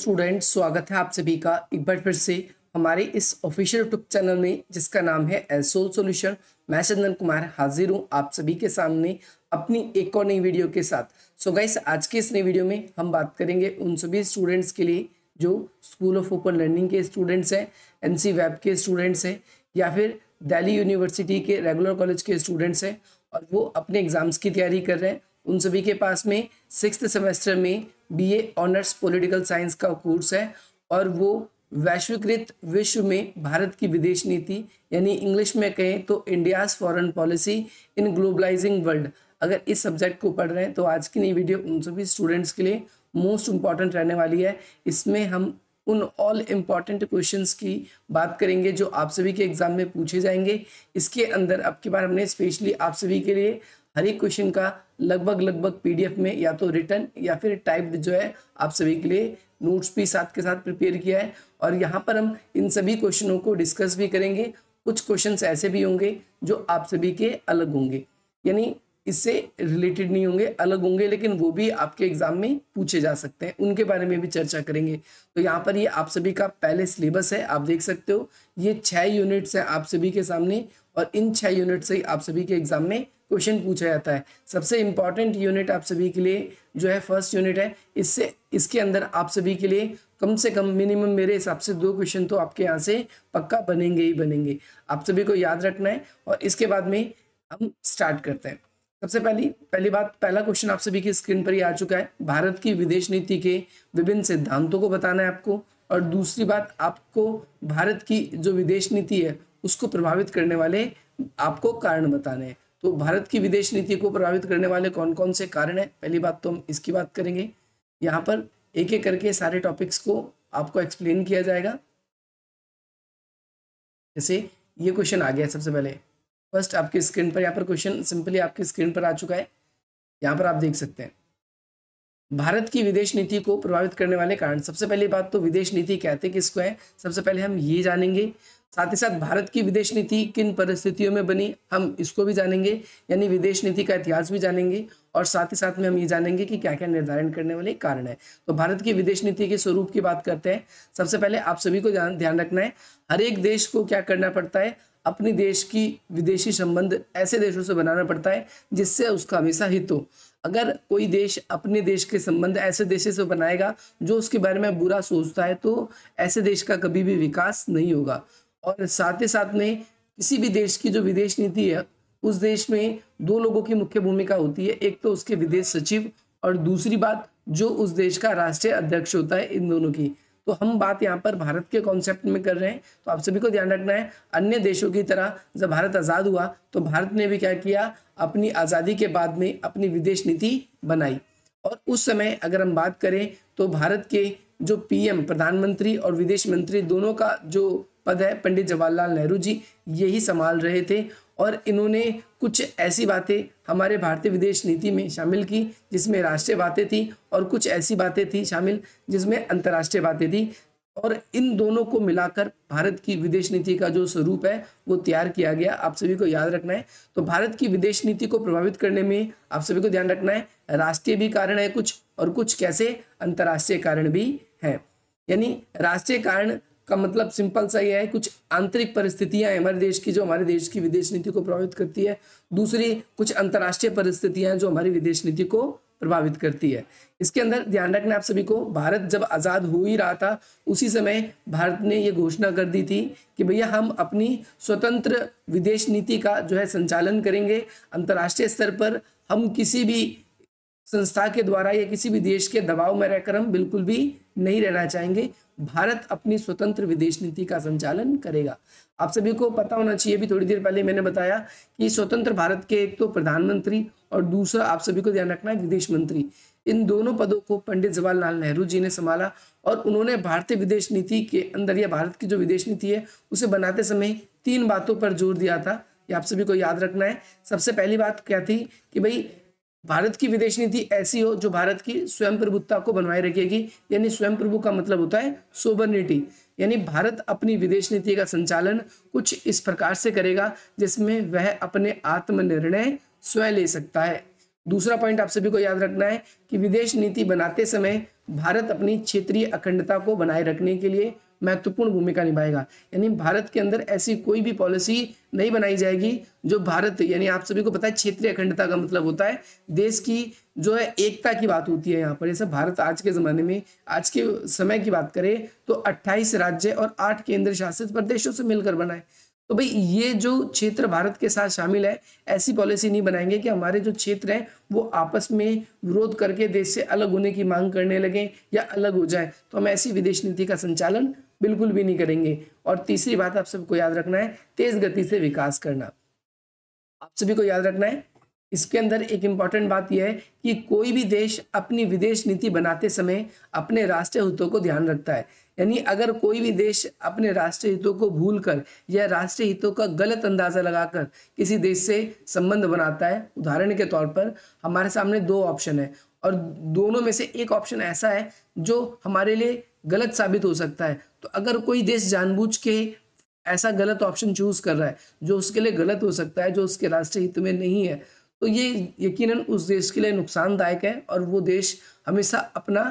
students स्वागत है आप सभी का एक बार फिर से हमारे इस ऑफिशियल यूट्यूब चैनल में जिसका नाम है एसोल सॉल्यूशन मैं चंदन कुमार हाजिर हूँ आप सभी के सामने अपनी एक और नई वीडियो के साथ सो so गाइस आज के इस नई वीडियो में हम बात करेंगे उन सभी स्टूडेंट्स के लिए जो स्कूल ऑफ ओपन लर्निंग के स्टूडेंट्स हैं एन वेब के स्टूडेंट्स हैं या फिर दिल्ली यूनिवर्सिटी के रेगुलर कॉलेज के स्टूडेंट्स हैं और वो अपने एग्ज़ाम्स की तैयारी कर रहे हैं उन सभी के पास में सिक्स सेमेस्टर में बीए ऑनर्स पॉलिटिकल साइंस का कोर्स है और वो वैश्वीकृत विश्व में भारत की विदेश नीति यानी इंग्लिश में कहें तो India's foreign policy in globalizing world अगर इस सब्जेक्ट को पढ़ रहे हैं तो आज की नई वीडियो उन सभी स्टूडेंट्स के लिए मोस्ट इम्पॉर्टेंट रहने वाली है इसमें हम उन ऑल इम्पॉर्टेंट क्वेश्चंस की बात करेंगे जो आप सभी के एग्जाम में पूछे जाएंगे इसके अंदर अब की बार हमने स्पेशली आप सभी के लिए हर एक क्वेश्चन का लगभग लगभग पीडीएफ में या तो रिटर्न या फिर टाइप्ड जो है आप सभी के लिए नोट्स भी साथ के साथ प्रिपेयर किया है और यहाँ पर हम इन सभी क्वेश्चनों को डिस्कस भी करेंगे कुछ क्वेश्चन ऐसे भी होंगे जो आप सभी के अलग होंगे यानी इससे रिलेटेड नहीं होंगे अलग होंगे लेकिन वो भी आपके एग्जाम में पूछे जा सकते हैं उनके बारे में भी चर्चा करेंगे तो यहाँ पर ये आप सभी का पहले सिलेबस है आप देख सकते हो ये छः यूनिट्स हैं आप सभी के सामने और इन छः यूनिट से ही आप सभी के एग्जाम में क्वेश्चन पूछा जाता है सबसे इंपॉर्टेंट यूनिट आप सभी के लिए जो है फर्स्ट यूनिट है इससे इसके अंदर आप सभी के लिए कम से कम मिनिमम मेरे हिसाब से दो क्वेश्चन तो आपके यहाँ से पक्का बनेंगे ही बनेंगे आप सभी को याद रखना है और इसके बाद में हम स्टार्ट करते हैं सबसे पहली पहली बात पहला क्वेश्चन आप सभी की स्क्रीन पर ही आ चुका है भारत की विदेश नीति के विभिन्न सिद्धांतों को बताना है आपको और दूसरी बात आपको भारत की जो विदेश नीति है उसको प्रभावित करने वाले आपको कारण बताने हैं तो भारत की विदेश नीति को प्रभावित करने वाले कौन कौन से कारण हैं पहली बात तो हम इसकी बात करेंगे यहाँ पर एक एक करके सारे टॉपिक्स को आपको एक्सप्लेन किया जाएगा जैसे ये क्वेश्चन आ गया सबसे पहले फर्स्ट आपकी स्क्रीन पर यहाँ पर क्वेश्चन सिंपली आपकी स्क्रीन पर आ चुका है यहाँ पर आप देख सकते हैं भारत की विदेश नीति को प्रभावित करने वाले कारण सबसे पहली बात तो विदेश नीति कहते किसको है सबसे पहले हम ये जानेंगे साथ ही साथ भारत की विदेश नीति किन परिस्थितियों में बनी हम इसको भी जानेंगे यानी विदेश नीति का इतिहास भी जानेंगे और साथ ही साथ में हम ये जानेंगे कि क्या क्या निर्धारण करने वाले कारण है तो भारत की विदेश नीति के स्वरूप की बात करते हैं सबसे पहले आप सभी को ध्यान रखना है हर एक देश को क्या करना पड़ता है अपने देश की विदेशी संबंध ऐसे देशों से बनाना पड़ता है जिससे उसका हमेशा हित हो अगर कोई देश अपने देश के संबंध ऐसे देशों से बनाएगा जो उसके बारे में बुरा सोचता है तो ऐसे देश का कभी भी विकास नहीं होगा और साथ ही साथ में किसी भी देश की जो विदेश नीति है उस देश में दो लोगों की मुख्य भूमिका होती है एक तो उसके विदेश सचिव और दूसरी बात जो उस देश का राष्ट्रीय अध्यक्ष होता है इन दोनों की तो हम बात यहाँ पर भारत के कॉन्सेप्ट में कर रहे हैं तो आप सभी को ध्यान रखना है अन्य देशों की तरह जब भारत आज़ाद हुआ तो भारत ने भी क्या किया अपनी आज़ादी के बाद में अपनी विदेश नीति बनाई और उस समय अगर हम बात करें तो भारत के जो पीएम प्रधानमंत्री और विदेश मंत्री दोनों का जो पद है पंडित जवाहरलाल नेहरू जी यही संभाल रहे थे और इन्होंने कुछ ऐसी बातें हमारे भारतीय विदेश नीति में शामिल की जिसमें राष्ट्रीय बातें थी और कुछ ऐसी बातें थी शामिल जिसमें अंतर्राष्ट्रीय बातें थी और इन दोनों को मिलाकर भारत की विदेश नीति का जो स्वरूप है वो तैयार किया गया आप सभी को याद रखना है तो भारत की विदेश नीति को प्रभावित करने में आप सभी को ध्यान रखना है राष्ट्रीय भी कारण है कुछ और कुछ कैसे अंतर्राष्ट्रीय कारण भी हैं यानी राष्ट्रीय कारण का मतलब सिंपल सा यह है कुछ आंतरिक परिस्थितियां हैं हमारे देश की जो हमारे देश की विदेश नीति को प्रभावित करती है दूसरी कुछ अंतर्राष्ट्रीय परिस्थितियां हैं जो हमारी विदेश नीति को प्रभावित करती है इसके अंदर ध्यान रखना आप सभी को भारत जब आज़ाद हो ही रहा था उसी समय भारत ने ये घोषणा कर दी थी कि भैया हम अपनी स्वतंत्र विदेश नीति का जो है संचालन करेंगे अंतर्राष्ट्रीय स्तर पर हम किसी भी संस्था के द्वारा या किसी भी देश के दबाव में रहकर हम बिल्कुल भी नहीं रहना चाहेंगे भारत अपनी स्वतंत्र विदेश नीति का संचालन करेगा आप सभी को पता होना चाहिए अभी थोड़ी देर पहले मैंने बताया कि स्वतंत्र भारत के एक तो प्रधानमंत्री और दूसरा आप सभी को ध्यान रखना है विदेश मंत्री इन दोनों पदों को पंडित जवाहरलाल नेहरू जी ने संभाला और उन्होंने भारतीय विदेश नीति के अंदर या भारत की जो विदेश नीति है उसे बनाते समय तीन बातों पर जोर दिया था ये आप सभी को याद रखना है सबसे पहली बात क्या थी कि भाई भारत की विदेश नीति ऐसी हो जो भारत की स्वयं प्रभुता को बनवाए रखेगी यानी स्वयं प्रभु का मतलब होता है सोबरनिटी यानी भारत अपनी विदेश नीति का संचालन कुछ इस प्रकार से करेगा जिसमें वह अपने आत्मनिर्णय स्वयं ले सकता है दूसरा पॉइंट आप सभी को याद रखना है कि विदेश नीति बनाते समय भारत अपनी क्षेत्रीय अखंडता को बनाए रखने के लिए महत्वपूर्ण भूमिका निभाएगा यानी भारत के अंदर ऐसी कोई भी पॉलिसी नहीं बनाई जाएगी जो भारत यानी आप सभी को पता है क्षेत्रीय अखंडता का मतलब होता है देश की जो है एकता की बात होती है यहाँ पर जैसे भारत आज के ज़माने में आज के समय की बात करें तो 28 राज्य और आठ केंद्र शासित प्रदेशों से मिलकर बनाए तो भाई ये जो क्षेत्र भारत के साथ शामिल है ऐसी पॉलिसी नहीं बनाएंगे कि हमारे जो क्षेत्र हैं वो आपस में विरोध करके देश से अलग होने की मांग करने लगें या अलग हो जाए तो हम ऐसी विदेश नीति का संचालन बिल्कुल भी नहीं करेंगे और तीसरी बात आप सबको याद रखना है तेज गति से विकास करना आप सभी को याद रखना है इसके अंदर एक इम्पॉर्टेंट बात यह है कि कोई भी देश अपनी विदेश नीति बनाते समय अपने राष्ट्रीय हितों को ध्यान रखता है यानी अगर कोई भी देश अपने राष्ट्रीय हितों को भूल कर या राष्ट्रीय हितों का गलत अंदाजा लगाकर किसी देश से संबंध बनाता है उदाहरण के तौर पर हमारे सामने दो ऑप्शन है और दोनों में से एक ऑप्शन ऐसा है जो हमारे लिए गलत साबित हो सकता है तो अगर कोई देश जानबूझ के ऐसा गलत ऑप्शन चूज कर रहा है जो उसके लिए गलत हो सकता है जो उसके राष्ट्रीय हित में नहीं है तो ये यकीनन उस देश के लिए नुकसानदायक है और वो देश हमेशा अपना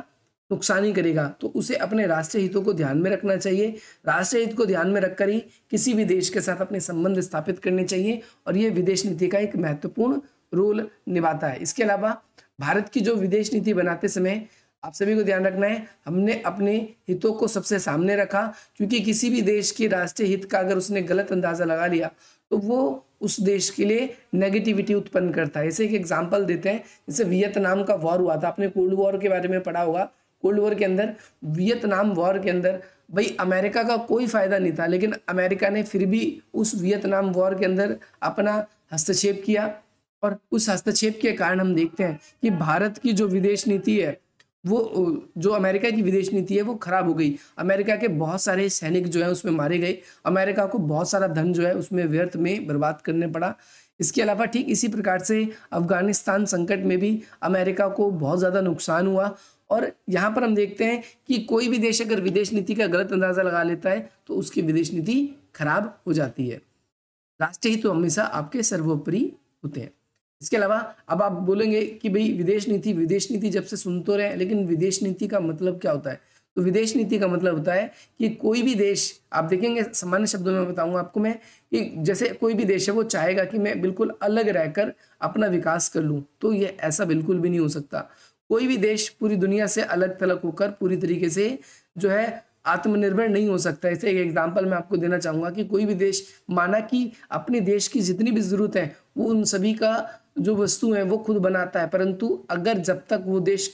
नुकसान ही करेगा तो उसे अपने राष्ट्रीय हितों को ध्यान में रखना चाहिए राष्ट्रीय हित को ध्यान में रखकर ही किसी भी देश के साथ अपने संबंध स्थापित करने चाहिए और ये विदेश नीति का एक महत्वपूर्ण रोल निभाता है इसके अलावा भारत की जो विदेश नीति बनाते समय आप सभी को ध्यान रखना है हमने अपने हितों को सबसे सामने रखा क्योंकि किसी भी देश के राष्ट्रीय हित का अगर उसने गलत अंदाजा लगा लिया तो वो उस देश के लिए नेगेटिविटी उत्पन्न करता है ऐसे एक एग्जाम्पल देते हैं जैसे वियतनाम का वॉर हुआ था आपने कोल्ड वॉर के बारे में पढ़ा होगा कोल्ड वॉर के अंदर वियतनाम वॉर के अंदर भाई अमेरिका का कोई फायदा नहीं था लेकिन अमेरिका ने फिर भी उस वियतनाम वॉर के अंदर अपना हस्तक्षेप किया और उस हस्तक्षेप के कारण हम देखते हैं कि भारत की जो विदेश नीति है वो जो अमेरिका की विदेश नीति है वो खराब हो गई अमेरिका के बहुत सारे सैनिक जो है उसमें मारे गए अमेरिका को बहुत सारा धन जो है उसमें व्यर्थ में बर्बाद करने पड़ा इसके अलावा ठीक इसी प्रकार से अफगानिस्तान संकट में भी अमेरिका को बहुत ज़्यादा नुकसान हुआ और यहाँ पर हम देखते हैं कि कोई भी देश अगर विदेश नीति का गलत अंदाज़ा लगा लेता है तो उसकी विदेश नीति खराब हो जाती है राष्ट्रीय हित तो हमेशा आपके सर्वोपरि होते हैं इसके अलावा अब आप बोलेंगे कि भाई विदेश नीति विदेश नीति जब से सुन तो रहे हैं लेकिन विदेश नीति का मतलब क्या होता है तो विदेश नीति का मतलब होता है कि कोई भी देश आप देखेंगे सामान्य शब्दों में बताऊंगा आपको मैं कि जैसे कोई भी देश है वो चाहेगा कि मैं बिल्कुल अलग रहकर अपना विकास कर लूँ तो ये ऐसा बिल्कुल भी नहीं हो सकता कोई भी देश पूरी दुनिया से अलग थलग होकर पूरी तरीके से जो है आत्मनिर्भर नहीं हो सकता ऐसे एक एग्जाम्पल मैं आपको देना चाहूँगा कि कोई भी देश माना कि अपने देश की जितनी भी ज़रूरत है वो उन सभी का जो वस्तु है वो खुद बनाता है परंतु अगर जब तक वो देश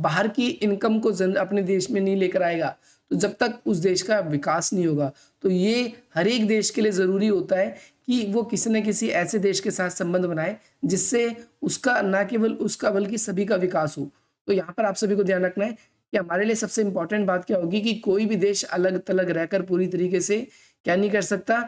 बाहर की इनकम को अपने देश में नहीं लेकर आएगा तो जब तक उस देश का विकास नहीं होगा तो ये हर एक देश के लिए ज़रूरी होता है कि वो किसी न किसी ऐसे देश के साथ संबंध बनाए जिससे उसका ना केवल उसका बल्कि सभी का विकास हो तो यहाँ पर आप सभी को ध्यान रखना है कि हमारे लिए सबसे इम्पोर्टेंट बात क्या होगी कि कोई भी देश अलग तलग रहकर पूरी तरीके से क्या नहीं कर सकता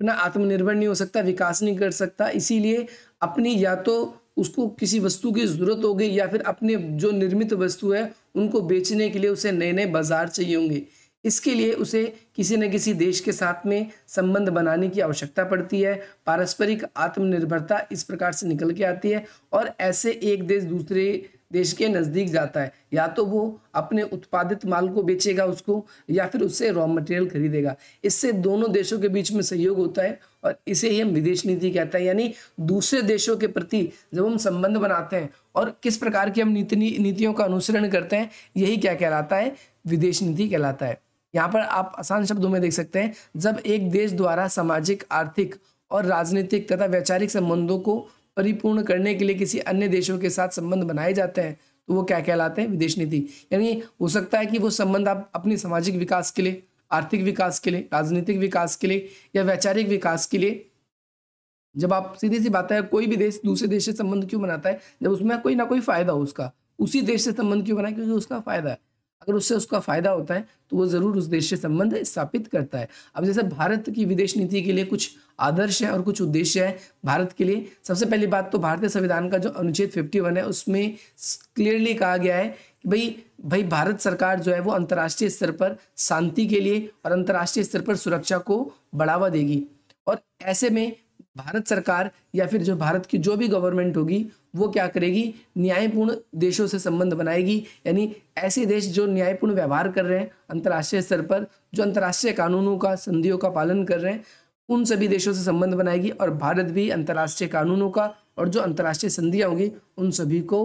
अपना आत्मनिर्भर नहीं हो सकता विकास नहीं कर सकता इसीलिए अपनी या तो उसको किसी वस्तु की ज़रूरत होगी या फिर अपने जो निर्मित वस्तु है उनको बेचने के लिए उसे नए नए बाज़ार चाहिए होंगे इसके लिए उसे किसी न किसी देश के साथ में संबंध बनाने की आवश्यकता पड़ती है पारस्परिक आत्मनिर्भरता इस प्रकार से निकल के आती है और ऐसे एक देश दूसरे देश के नज़दीक जाता है या तो वो अपने उत्पादित माल को बेचेगा उसको या फिर उससे रॉ मटेरियल खरीदेगा इससे दोनों देशों के बीच में सहयोग होता है और इसे ही हम विदेश नीति कहते हैं यानी दूसरे देशों के प्रति जब हम संबंध बनाते हैं और किस प्रकार की हम नीति नीतियों का अनुसरण करते हैं यही क्या कहलाता है विदेश नीति कहलाता है यहाँ पर आप आसान शब्दों में देख सकते हैं जब एक देश द्वारा सामाजिक आर्थिक और राजनीतिक तथा वैचारिक संबंधों को परिपूर्ण करने के लिए किसी अन्य देशों के साथ संबंध बनाए जाते हैं तो वो क्या कहलाते हैं विदेश नीति यानी हो सकता है कि वो संबंध आप अपने सामाजिक विकास के लिए आर्थिक विकास के लिए राजनीतिक विकास के लिए या वैचारिक विकास के लिए जब आप सीधी सी बात है कोई भी देश दूसरे देश से संबंध क्यों बनाता है जब उसमें कोई ना कोई फायदा हो उसका उसी देश से संबंध क्यों बनाए क्योंकि उसका फायदा है अगर उससे उसका फायदा होता है तो वो ज़रूर उस देश से संबंध स्थापित करता है अब जैसे भारत की विदेश नीति के लिए कुछ आदर्श है और कुछ उद्देश्य है भारत के लिए सबसे पहली बात तो भारतीय संविधान का जो अनुच्छेद 51 है उसमें क्लियरली कहा गया है कि भाई भाई भारत सरकार जो है वो अंतर्राष्ट्रीय स्तर पर शांति के लिए और अंतर्राष्ट्रीय स्तर पर सुरक्षा को बढ़ावा देगी और ऐसे में भारत सरकार या फिर जो भारत की जो भी गवर्नमेंट होगी वो क्या करेगी न्यायपूर्ण देशों से संबंध बनाएगी यानी ऐसे देश जो न्यायपूर्ण व्यवहार कर रहे हैं अंतर्राष्ट्रीय स्तर पर जो अंतर्राष्ट्रीय कानूनों का संधियों का पालन कर रहे हैं उन सभी देशों से संबंध बनाएगी और भारत भी अंतर्राष्ट्रीय कानूनों का और जो अंतर्राष्ट्रीय संधियाँ होंगी उन सभी को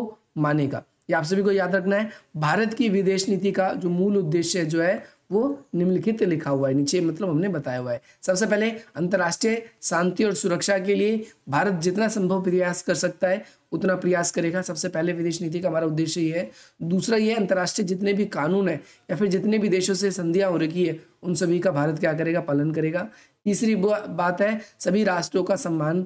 मानेगा ये आप सभी को याद रखना है भारत की विदेश नीति का जो मूल उद्देश्य जो है वो निम्नलिखित लिखा हुआ है नीचे मतलब हमने बताया हुआ है सबसे पहले अंतर्राष्ट्रीय शांति और सुरक्षा के लिए भारत जितना संभव प्रयास कर सकता है उतना प्रयास करेगा सबसे पहले विदेश नीति का हमारा उद्देश्य ये है दूसरा ये अंतर्राष्ट्रीय जितने भी कानून है या फिर जितने भी देशों से संधियाँ हो रखी है उन सभी का भारत क्या करेगा पालन करेगा तीसरी बात है सभी राष्ट्रों का सम्मान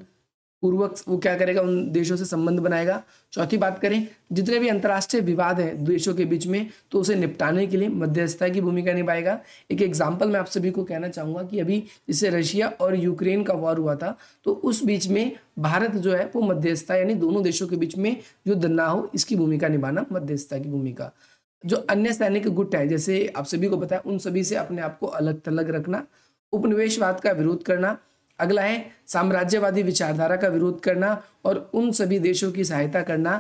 पूर्वक वो क्या करेगा उन देशों से संबंध बनाएगा चौथी बात करें जितने भी अंतर्राष्ट्रीय विवाद हैं देशों के बीच में तो उसे निपटाने के लिए मध्यस्थता की भूमिका निभाएगा एक एग्जाम्पल मैं आप सभी को कहना चाहूँगा कि अभी जिससे रशिया और यूक्रेन का वॉर हुआ था तो उस बीच में भारत जो है वो मध्यस्थता यानी दोनों देशों के बीच में युद्ध ना हो इसकी भूमिका निभाना मध्यस्थता की भूमिका जो अन्य सैनिक गुट है जैसे आप सभी को बताया उन सभी से अपने आप को अलग थलग रखना उपनिवेशवाद का विरोध करना अगला है साम्राज्यवादी विचारधारा का विरोध करना और उन सभी देशों की सहायता करना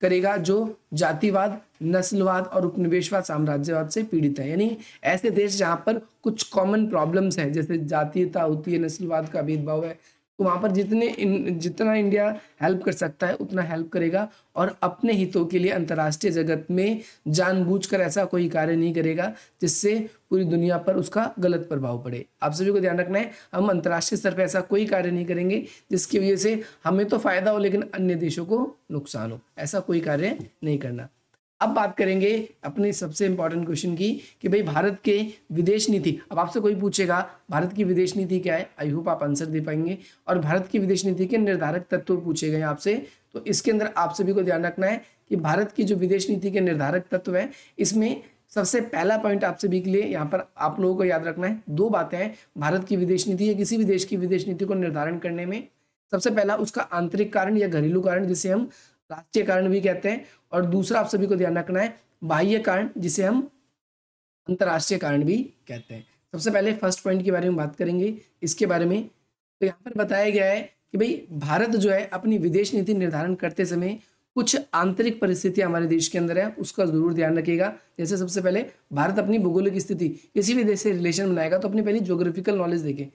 करेगा जो जातिवाद नस्लवाद और उपनिवेशवाद साम्राज्यवाद से पीड़ित है यानी ऐसे देश जहाँ पर कुछ कॉमन प्रॉब्लम्स हैं जैसे जातीयता होती है नस्लवाद का भेदभाव है तो वहाँ पर जितने इन, जितना इंडिया हेल्प कर सकता है उतना हेल्प करेगा और अपने हितों के लिए अंतर्राष्ट्रीय जगत में जानबूझकर ऐसा कोई कार्य नहीं करेगा जिससे पूरी दुनिया पर उसका गलत प्रभाव पड़े आप सभी को ध्यान रखना है हम अंतर्राष्ट्रीय स्तर पर ऐसा कोई कार्य नहीं करेंगे जिसकी वजह से हमें तो फायदा हो लेकिन अन्य देशों को नुकसान हो ऐसा कोई कार्य नहीं करना अब बात करेंगे अपने सबसे इंपॉर्टेंट क्वेश्चन की कि भाई भारत के विदेश नीति अब आपसे कोई पूछेगा भारत की विदेश नीति क्या है आई होप आप आंसर दे पाएंगे और भारत की विदेश नीति के निर्धारक तत्व पूछे गए आपसे तो इसके अंदर आप सभी को ध्यान रखना है कि भारत की जो विदेश नीति के निर्धारक तत्व है इसमें सबसे पहला पॉइंट आप सभी के लिए यहाँ पर आप लोगों को याद रखना है दो बातें हैं भारत की विदेश नीति या किसी भी देश की विदेश नीति को निर्धारण करने में सबसे पहला उसका आंतरिक कारण या घरेलू कारण जिसे हम राष्ट्रीय कारण भी कहते हैं और दूसरा आप सभी को ध्यान रखना है बाह्य कारण जिसे हम अंतर्राष्ट्रीय कारण भी कहते हैं सबसे पहले फर्स्ट पॉइंट के बारे में बात करेंगे इसके बारे में तो यहाँ पर बताया गया है कि भाई भारत जो है अपनी विदेश नीति निर्धारण करते समय कुछ आंतरिक परिस्थितियां हमारे देश के अंदर है उसका जरूर ध्यान रखिएगा जैसे सबसे पहले भारत अपनी भौगोलिक स्थिति किसी भी देश से रिलेशन बनाएगा तो अपनी पहली ज्योग्राफिकल नॉलेज देखें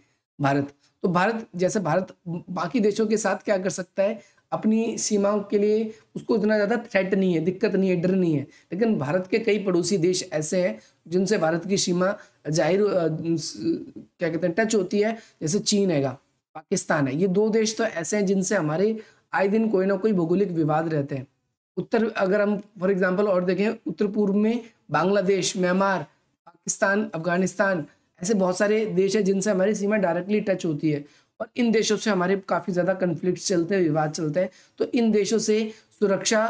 भारत तो भारत जैसे भारत बाकी देशों के साथ क्या कर सकता है अपनी सीमाओं के लिए उसको इतना ज़्यादा थ्रेट नहीं है दिक्कत नहीं है डर नहीं है लेकिन भारत के कई पड़ोसी देश ऐसे हैं जिनसे भारत की सीमा जाहिर क्या कहते हैं टच होती है जैसे चीन हैगा पाकिस्तान है ये दो देश तो ऐसे हैं जिनसे हमारे आए दिन कोई ना कोई भौगोलिक विवाद रहते हैं उत्तर अगर हम फॉर एग्जाम्पल और देखें उत्तर पूर्व में बांग्लादेश म्यांमार पाकिस्तान अफगानिस्तान ऐसे बहुत सारे देश हैं जिनसे हमारी सीमा डायरेक्टली टच होती है और इन देशों से हमारे काफ़ी ज़्यादा कन्फ्लिक्ट चलते हैं विवाद चलते हैं तो इन देशों से सुरक्षा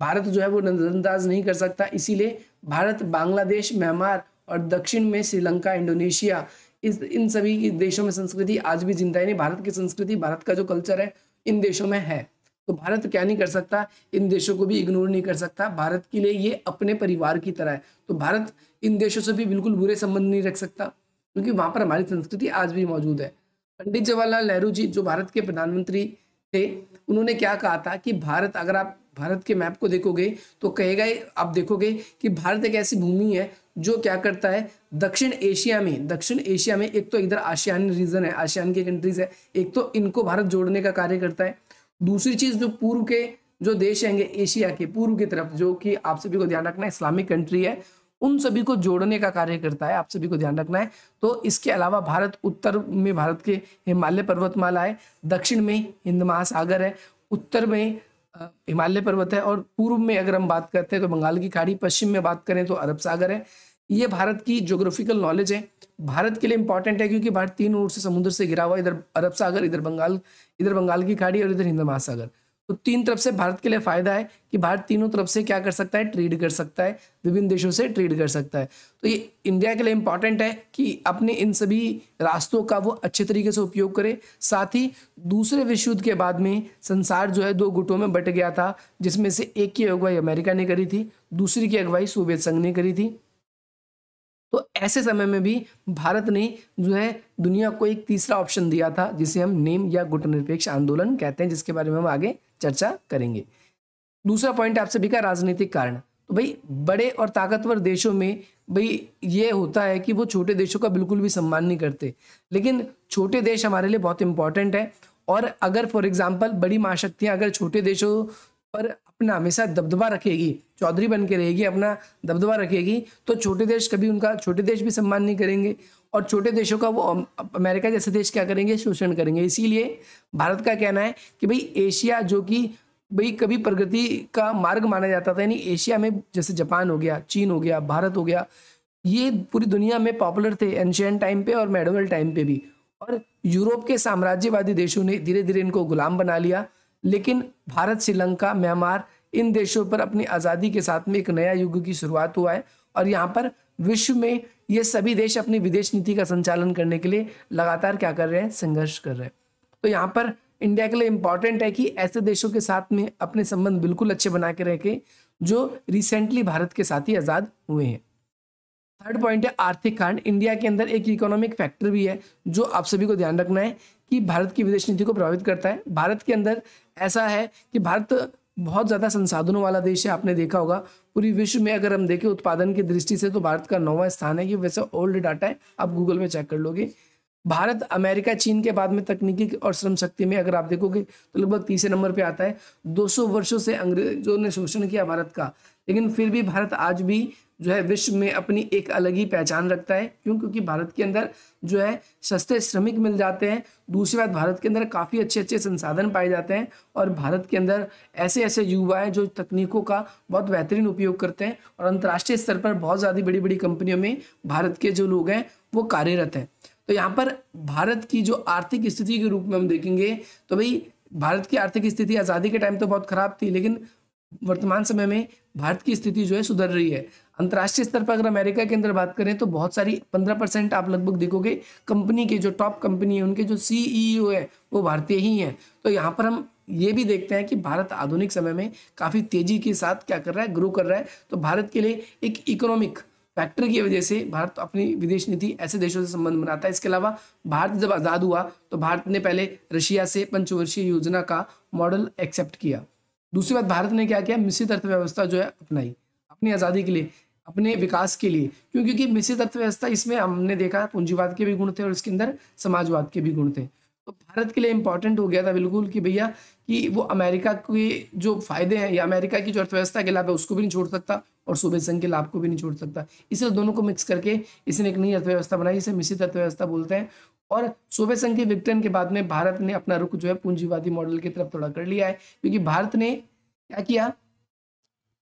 भारत जो है वो नज़रअंदाज नहीं कर सकता इसीलिए भारत बांग्लादेश म्यांमार और दक्षिण में श्रीलंका इंडोनेशिया इस इन सभी देशों में संस्कृति आज भी जिंदा है नहीं भारत की संस्कृति भारत का जो कल्चर है इन देशों में है तो भारत क्या नहीं कर सकता इन देशों को भी इग्नोर नहीं कर सकता भारत के लिए ये अपने परिवार की तरह है तो भारत इन देशों से भी बिल्कुल बुरे संबंध नहीं रख सकता क्योंकि वहाँ पर हमारी संस्कृति आज भी मौजूद है पंडित जवाहरलाल नेहरू जी जो भारत के प्रधानमंत्री थे उन्होंने क्या कहा था कि भारत अगर आप भारत के मैप को देखोगे तो कहेगा आप देखोगे कि भारत एक ऐसी भूमि है जो क्या करता है दक्षिण एशिया में दक्षिण एशिया में एक तो इधर आसियान रीजन है आशियान की कंट्रीज है एक तो इनको भारत जोड़ने का कार्य करता है दूसरी चीज़ जो पूर्व के जो देश हैंगे एशिया के पूर्व की तरफ जो कि आप सभी को ध्यान रखना इस्लामिक कंट्री है उन सभी को जोड़ने का कार्य करता है आप सभी को ध्यान रखना है तो इसके अलावा भारत उत्तर में भारत के हिमालय पर्वतमाला है दक्षिण में हिंद महासागर है उत्तर में हिमालय पर्वत है और पूर्व में अगर हम बात करते हैं तो बंगाल की खाड़ी पश्चिम में बात करें तो अरब सागर है ये भारत की जोग्राफिकल नॉलेज है भारत के लिए इंपॉर्टेंट है क्योंकि भारत तीन ओर से समुद्र से घिरा हुआ इधर अरब सागर इधर बंगाल इधर बंगाल की खाड़ी और इधर हिंद महासागर तो तीन तरफ से भारत के लिए फायदा है कि भारत तीनों तरफ से क्या कर सकता है ट्रेड कर सकता है विभिन्न देशों से ट्रेड कर सकता है तो ये इंडिया के लिए इम्पॉर्टेंट है कि अपने इन सभी रास्तों का वो अच्छे तरीके से उपयोग करे साथ ही दूसरे विश्व युद्ध के बाद में संसार जो है दो गुटों में बट गया था जिसमें से एक की अगुवाई अमेरिका ने करी थी दूसरी की अगुवाई सोवियत संघ ने करी थी तो ऐसे समय में भी भारत ने जो है दुनिया को एक तीसरा ऑप्शन दिया था जिसे हम नेम या गुटनिरपेक्ष आंदोलन कहते हैं जिसके बारे में हम आगे चर्चा करेंगे दूसरा पॉइंट आपसे भी का राजनीतिक कारण तो भाई बड़े और ताकतवर देशों में भाई ये होता है कि वो छोटे देशों का बिल्कुल भी सम्मान नहीं करते लेकिन छोटे देश हमारे लिए बहुत इंपॉर्टेंट है और अगर फॉर एग्जाम्पल बड़ी महाशक्तियाँ अगर छोटे देशों पर अपना हमेशा दबदबा रखेगी चौधरी बन के रहेगी अपना दबदबा रखेगी तो छोटे देश कभी उनका छोटे देश भी सम्मान नहीं करेंगे और छोटे देशों का वो अमेरिका जैसे देश क्या करेंगे शोषण करेंगे इसीलिए भारत का कहना है कि भाई एशिया जो कि भाई कभी प्रगति का मार्ग माना जाता था यानी एशिया में जैसे जापान हो गया चीन हो गया भारत हो गया ये पूरी दुनिया में पॉपुलर थे एंशियन टाइम पे और मेडोवल टाइम पे भी और यूरोप के साम्राज्यवादी देशों ने धीरे धीरे इनको गुलाम बना लिया लेकिन भारत श्रीलंका म्यांमार इन देशों पर अपनी आज़ादी के साथ में एक नया युग की शुरुआत हुआ है और यहाँ पर विश्व में ये सभी देश अपनी विदेश नीति का संचालन करने के लिए लगातार क्या कर रहे हैं संघर्ष कर रहे हैं तो यहाँ पर इंडिया के लिए इम्पॉर्टेंट है कि ऐसे देशों के साथ में अपने संबंध बिल्कुल अच्छे बना के रखें जो रिसेंटली भारत के साथ ही आज़ाद हुए हैं थर्ड पॉइंट है आर्थिक कांड इंडिया के अंदर एक इकोनॉमिक फैक्टर भी है जो आप सभी को ध्यान रखना है कि भारत की विदेश नीति को प्रभावित करता है भारत के अंदर ऐसा है कि भारत बहुत ज़्यादा संसाधनों वाला देश है आपने देखा होगा पूरी विश्व में अगर हम देखें उत्पादन की दृष्टि से तो भारत का नौवा स्थान है ये वैसे ओल्ड डाटा है आप गूगल में चेक कर लोगे भारत अमेरिका चीन के बाद में तकनीकी और श्रम शक्ति में अगर आप देखोगे तो लगभग तीसरे नंबर पे आता है 200 वर्षों से अंग्रेजों ने शोषण किया भारत का लेकिन फिर भी भारत आज भी जो है विश्व में अपनी एक अलग ही पहचान रखता है क्यों क्योंकि भारत के अंदर जो है सस्ते श्रमिक मिल जाते हैं दूसरी बात भारत के अंदर काफ़ी अच्छे अच्छे संसाधन पाए जाते हैं और भारत के अंदर ऐसे ऐसे युवा हैं जो तकनीकों का बहुत बेहतरीन उपयोग करते हैं और अंतर्राष्ट्रीय स्तर पर बहुत ज़्यादा बड़ी बड़ी कंपनियों में भारत के जो लोग हैं वो कार्यरत हैं तो यहाँ पर भारत की जो आर्थिक स्थिति के रूप में हम देखेंगे तो भाई भारत की आर्थिक स्थिति आज़ादी के टाइम तो बहुत ख़राब थी लेकिन वर्तमान समय में भारत की स्थिति जो है सुधर रही है अंतर्राष्ट्रीय स्तर पर अगर अमेरिका के अंदर बात करें तो बहुत सारी पंद्रह परसेंट आप लगभग देखोगे कंपनी के जो टॉप कंपनी है उनके जो सीईओ e है वो भारतीय ही हैं तो यहाँ पर हम ये भी देखते हैं कि भारत आधुनिक समय में काफ़ी तेजी के साथ क्या कर रहा है ग्रो कर रहा है तो भारत के लिए एक इकोनॉमिक फैक्टर की वजह से भारत अपनी विदेश नीति ऐसे देशों से संबंध बनाता है इसके अलावा भारत जब आज़ाद हुआ तो भारत ने पहले रशिया से पंचवर्षीय योजना का मॉडल एक्सेप्ट किया दूसरी बात भारत ने क्या किया मिश्रित अर्थव्यवस्था जो है अपनाई अपनी आज़ादी के लिए अपने विकास के लिए क्योंकि क्योंकि मिश्रित अर्थव्यवस्था इसमें हमने देखा पूंजीवाद के भी गुण थे और इसके अंदर समाजवाद के भी गुण थे तो भारत के लिए इम्पॉर्टेंट हो गया था बिल्कुल कि भैया कि वो अमेरिका के जो फायदे हैं या अमेरिका की जो अर्थव्यवस्था के लाभ है उसको भी नहीं छोड़ सकता और सूबे संघ के लाभ को भी नहीं छोड़ सकता इसलिए दोनों को मिक्स करके इसने एक नई अर्थव्यवस्था बनाई इसे मिश्रित अर्थव्यवस्था बोलते हैं और सूबे संघ के विघटन के बाद में भारत ने अपना रुख जो है पूंजीवादी मॉडल की तरफ थोड़ा कर लिया है क्योंकि भारत ने क्या किया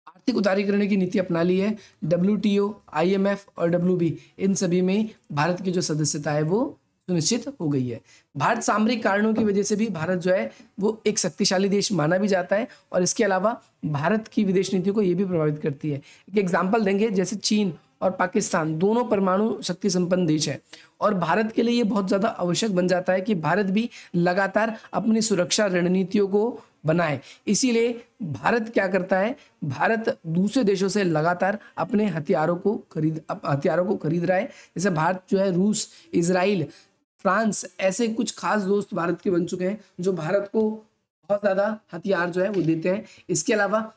आर्थिक उदारीकरण की नीति अपना ली है डब्ल्यू टी और डब्ल्यू बी इन सभी में भारत की जो सदस्यता है वो सुनिश्चित हो गई है भारत सामरिक कारणों की वजह से भी भारत जो है वो एक शक्तिशाली देश माना भी जाता है और इसके अलावा भारत की विदेश नीति को ये भी प्रभावित करती है एक एग्जाम्पल देंगे जैसे चीन और पाकिस्तान दोनों परमाणु शक्ति संपन्न देश है और भारत के लिए ये बहुत ज़्यादा आवश्यक बन जाता है कि भारत भी लगातार अपनी सुरक्षा रणनीतियों को बनाए इसीलिए भारत क्या करता है भारत दूसरे देशों से लगातार अपने हथियारों को खरीद हथियारों को खरीद रहा है जैसे भारत जो है रूस इसराइल फ्रांस ऐसे कुछ खास दोस्त भारत के बन चुके हैं जो भारत को बहुत ज़्यादा हथियार जो है वो देते हैं इसके अलावा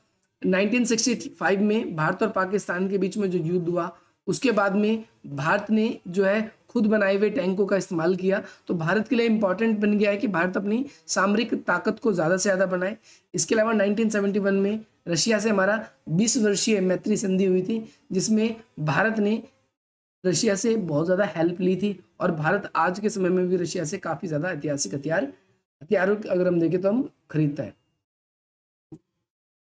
1965 में भारत और पाकिस्तान के बीच में जो युद्ध हुआ उसके बाद में भारत ने जो है खुद बनाए हुए टैंकों का इस्तेमाल किया तो भारत के लिए इम्पॉर्टेंट बन गया है कि भारत अपनी सामरिक ताकत को ज़्यादा से ज़्यादा बनाए इसके अलावा 1971 में रशिया से हमारा 20 वर्षीय मैत्री संधि हुई थी जिसमें भारत ने रशिया से बहुत ज़्यादा हेल्प ली थी और भारत आज के समय में भी रशिया से काफ़ी ज़्यादा ऐतिहासिक हथियार हथियारों अगर हम देखें तो हम खरीदता है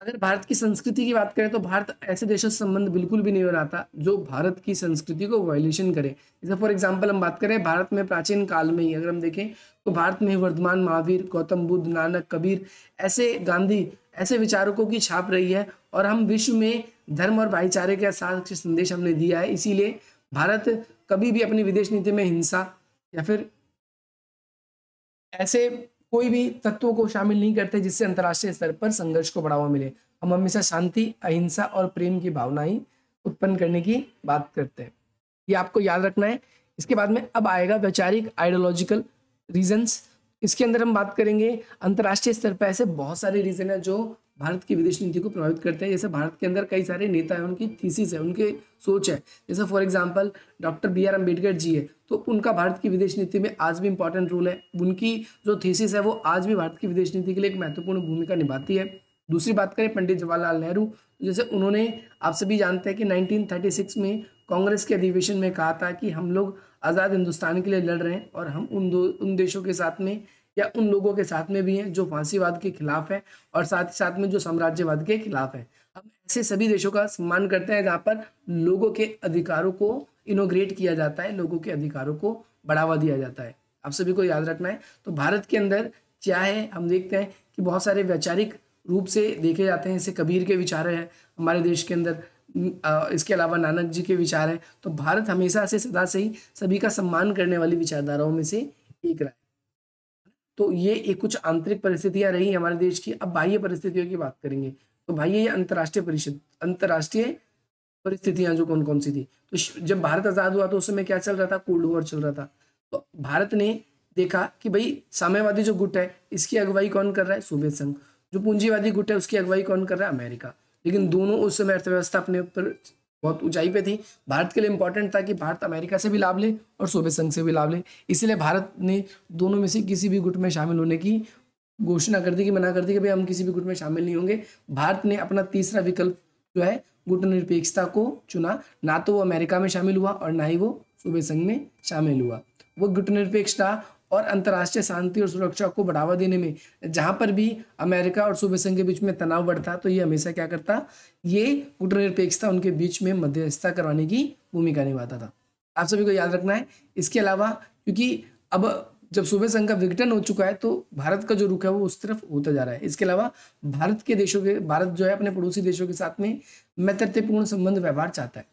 अगर भारत की संस्कृति की बात करें तो भारत ऐसे देशों से संबंध बिल्कुल भी नहीं बनाता जो भारत की संस्कृति को वायलेशन करे जैसे फॉर एग्जाम्पल हम बात करें भारत में प्राचीन काल में ही अगर हम देखें तो भारत में वर्धमान महावीर गौतम बुद्ध नानक कबीर ऐसे गांधी ऐसे विचारकों की छाप रही है और हम विश्व में धर्म और भाईचारे के साथ संदेश हमने दिया है इसीलिए भारत कभी भी अपनी विदेश नीति में हिंसा या फिर ऐसे कोई भी तत्वों को शामिल नहीं करते जिससे अंतर्राष्ट्रीय स्तर पर संघर्ष को बढ़ावा मिले हम हमेशा शांति अहिंसा और प्रेम की भावना ही उत्पन्न करने की बात करते हैं ये आपको याद रखना है इसके बाद में अब आएगा वैचारिक आइडियोलॉजिकल रीजंस इसके अंदर हम बात करेंगे अंतर्राष्ट्रीय स्तर पर ऐसे बहुत सारे रीजन है जो भारत की विदेश नीति को प्रभावित करते हैं जैसे भारत के अंदर कई सारे नेता हैं उनकी थीसिस है उनके सोच है जैसे for example doctor B R Ambedkar ji है तो उनका भारत की विदेश नीति में आज भी इंपॉर्टेंट रोल है उनकी जो थीसिस है वो आज भी भारत की विदेश नीति के लिए एक महत्वपूर्ण भूमिका निभाती है दूसरी बात करें पंडित जवाहरलाल नेहरू जैसे उन्होंने आप सभी जानते हैं कि नाइनटीन में कांग्रेस के अधिवेशन में कहा था कि हम लोग आज़ाद हिंदुस्तान के लिए लड़ रहे हैं और हम उन दो उन देशों के साथ में या उन लोगों के साथ में भी हैं जो फांसीवाद के खिलाफ हैं और साथ ही साथ में जो साम्राज्यवाद के खिलाफ हैं हम ऐसे सभी देशों का सम्मान करते हैं जहाँ पर लोगों के अधिकारों को इनोग्रेट किया जाता है लोगों के अधिकारों को बढ़ावा दिया जाता है आप सभी को याद रखना है तो भारत के अंदर क्या है हम देखते हैं कि बहुत सारे वैचारिक रूप से देखे जाते हैं जैसे कबीर के विचार हैं हमारे देश के अंदर इसके अलावा नानक जी के विचार हैं तो भारत हमेशा से सदा से ही सभी का सम्मान करने वाली विचारधाराओं में से एक रहा है तो ये एक कुछ आंतरिक परिस्थितियां रही हमारे देश की अब बाह्य परिस्थितियों की बात करेंगे तो भाई ये अंतर्राष्ट्रीय परिषद अंतर्राष्ट्रीय परिस्थितियां जो कौन कौन सी थी तो जब भारत आज़ाद हुआ तो उस समय क्या चल रहा था कोल्ड वॉर चल रहा था तो भारत ने देखा कि भाई साम्यवादी जो गुट है इसकी अगुवाई कौन कर रहा है सोवियत संघ जो पूंजीवादी गुट है उसकी अगुवाई कौन कर रहा है अमेरिका लेकिन दोनों उस समय अर्थव्यवस्था अपने ऊपर बहुत ऊंचाई पे थी भारत के लिए इंपॉर्टेंट था कि भारत अमेरिका से भी लाभ ले और सोवियत संघ से भी लाभ ले इसीलिए भारत ने दोनों में से किसी भी गुट में शामिल होने की घोषणा कर दी कि मना कर दी कि भाई हम किसी भी गुट में शामिल नहीं होंगे भारत ने अपना तीसरा विकल्प जो है गुट निरपेक्षता को चुना ना तो वो अमेरिका में शामिल हुआ और ना ही वो सोवियत संघ में शामिल हुआ वो गुट निरपेक्षता और अंतर्राष्ट्रीय शांति और सुरक्षा को बढ़ावा देने में जहाँ पर भी अमेरिका और सूबे संघ के बीच में तनाव बढ़ता तो ये हमेशा क्या करता ये कूटनिरपेक्षता उनके बीच में मध्यस्थता करवाने की भूमिका निभाता था आप सभी को याद रखना है इसके अलावा क्योंकि अब जब सूबे संघ का विघटन हो चुका है तो भारत का जो रुख है वो उस तरफ होता जा रहा है इसके अलावा भारत के देशों के भारत जो है अपने पड़ोसी देशों के साथ में मैत्रतेपूर्ण संबंध व्यवहार चाहता है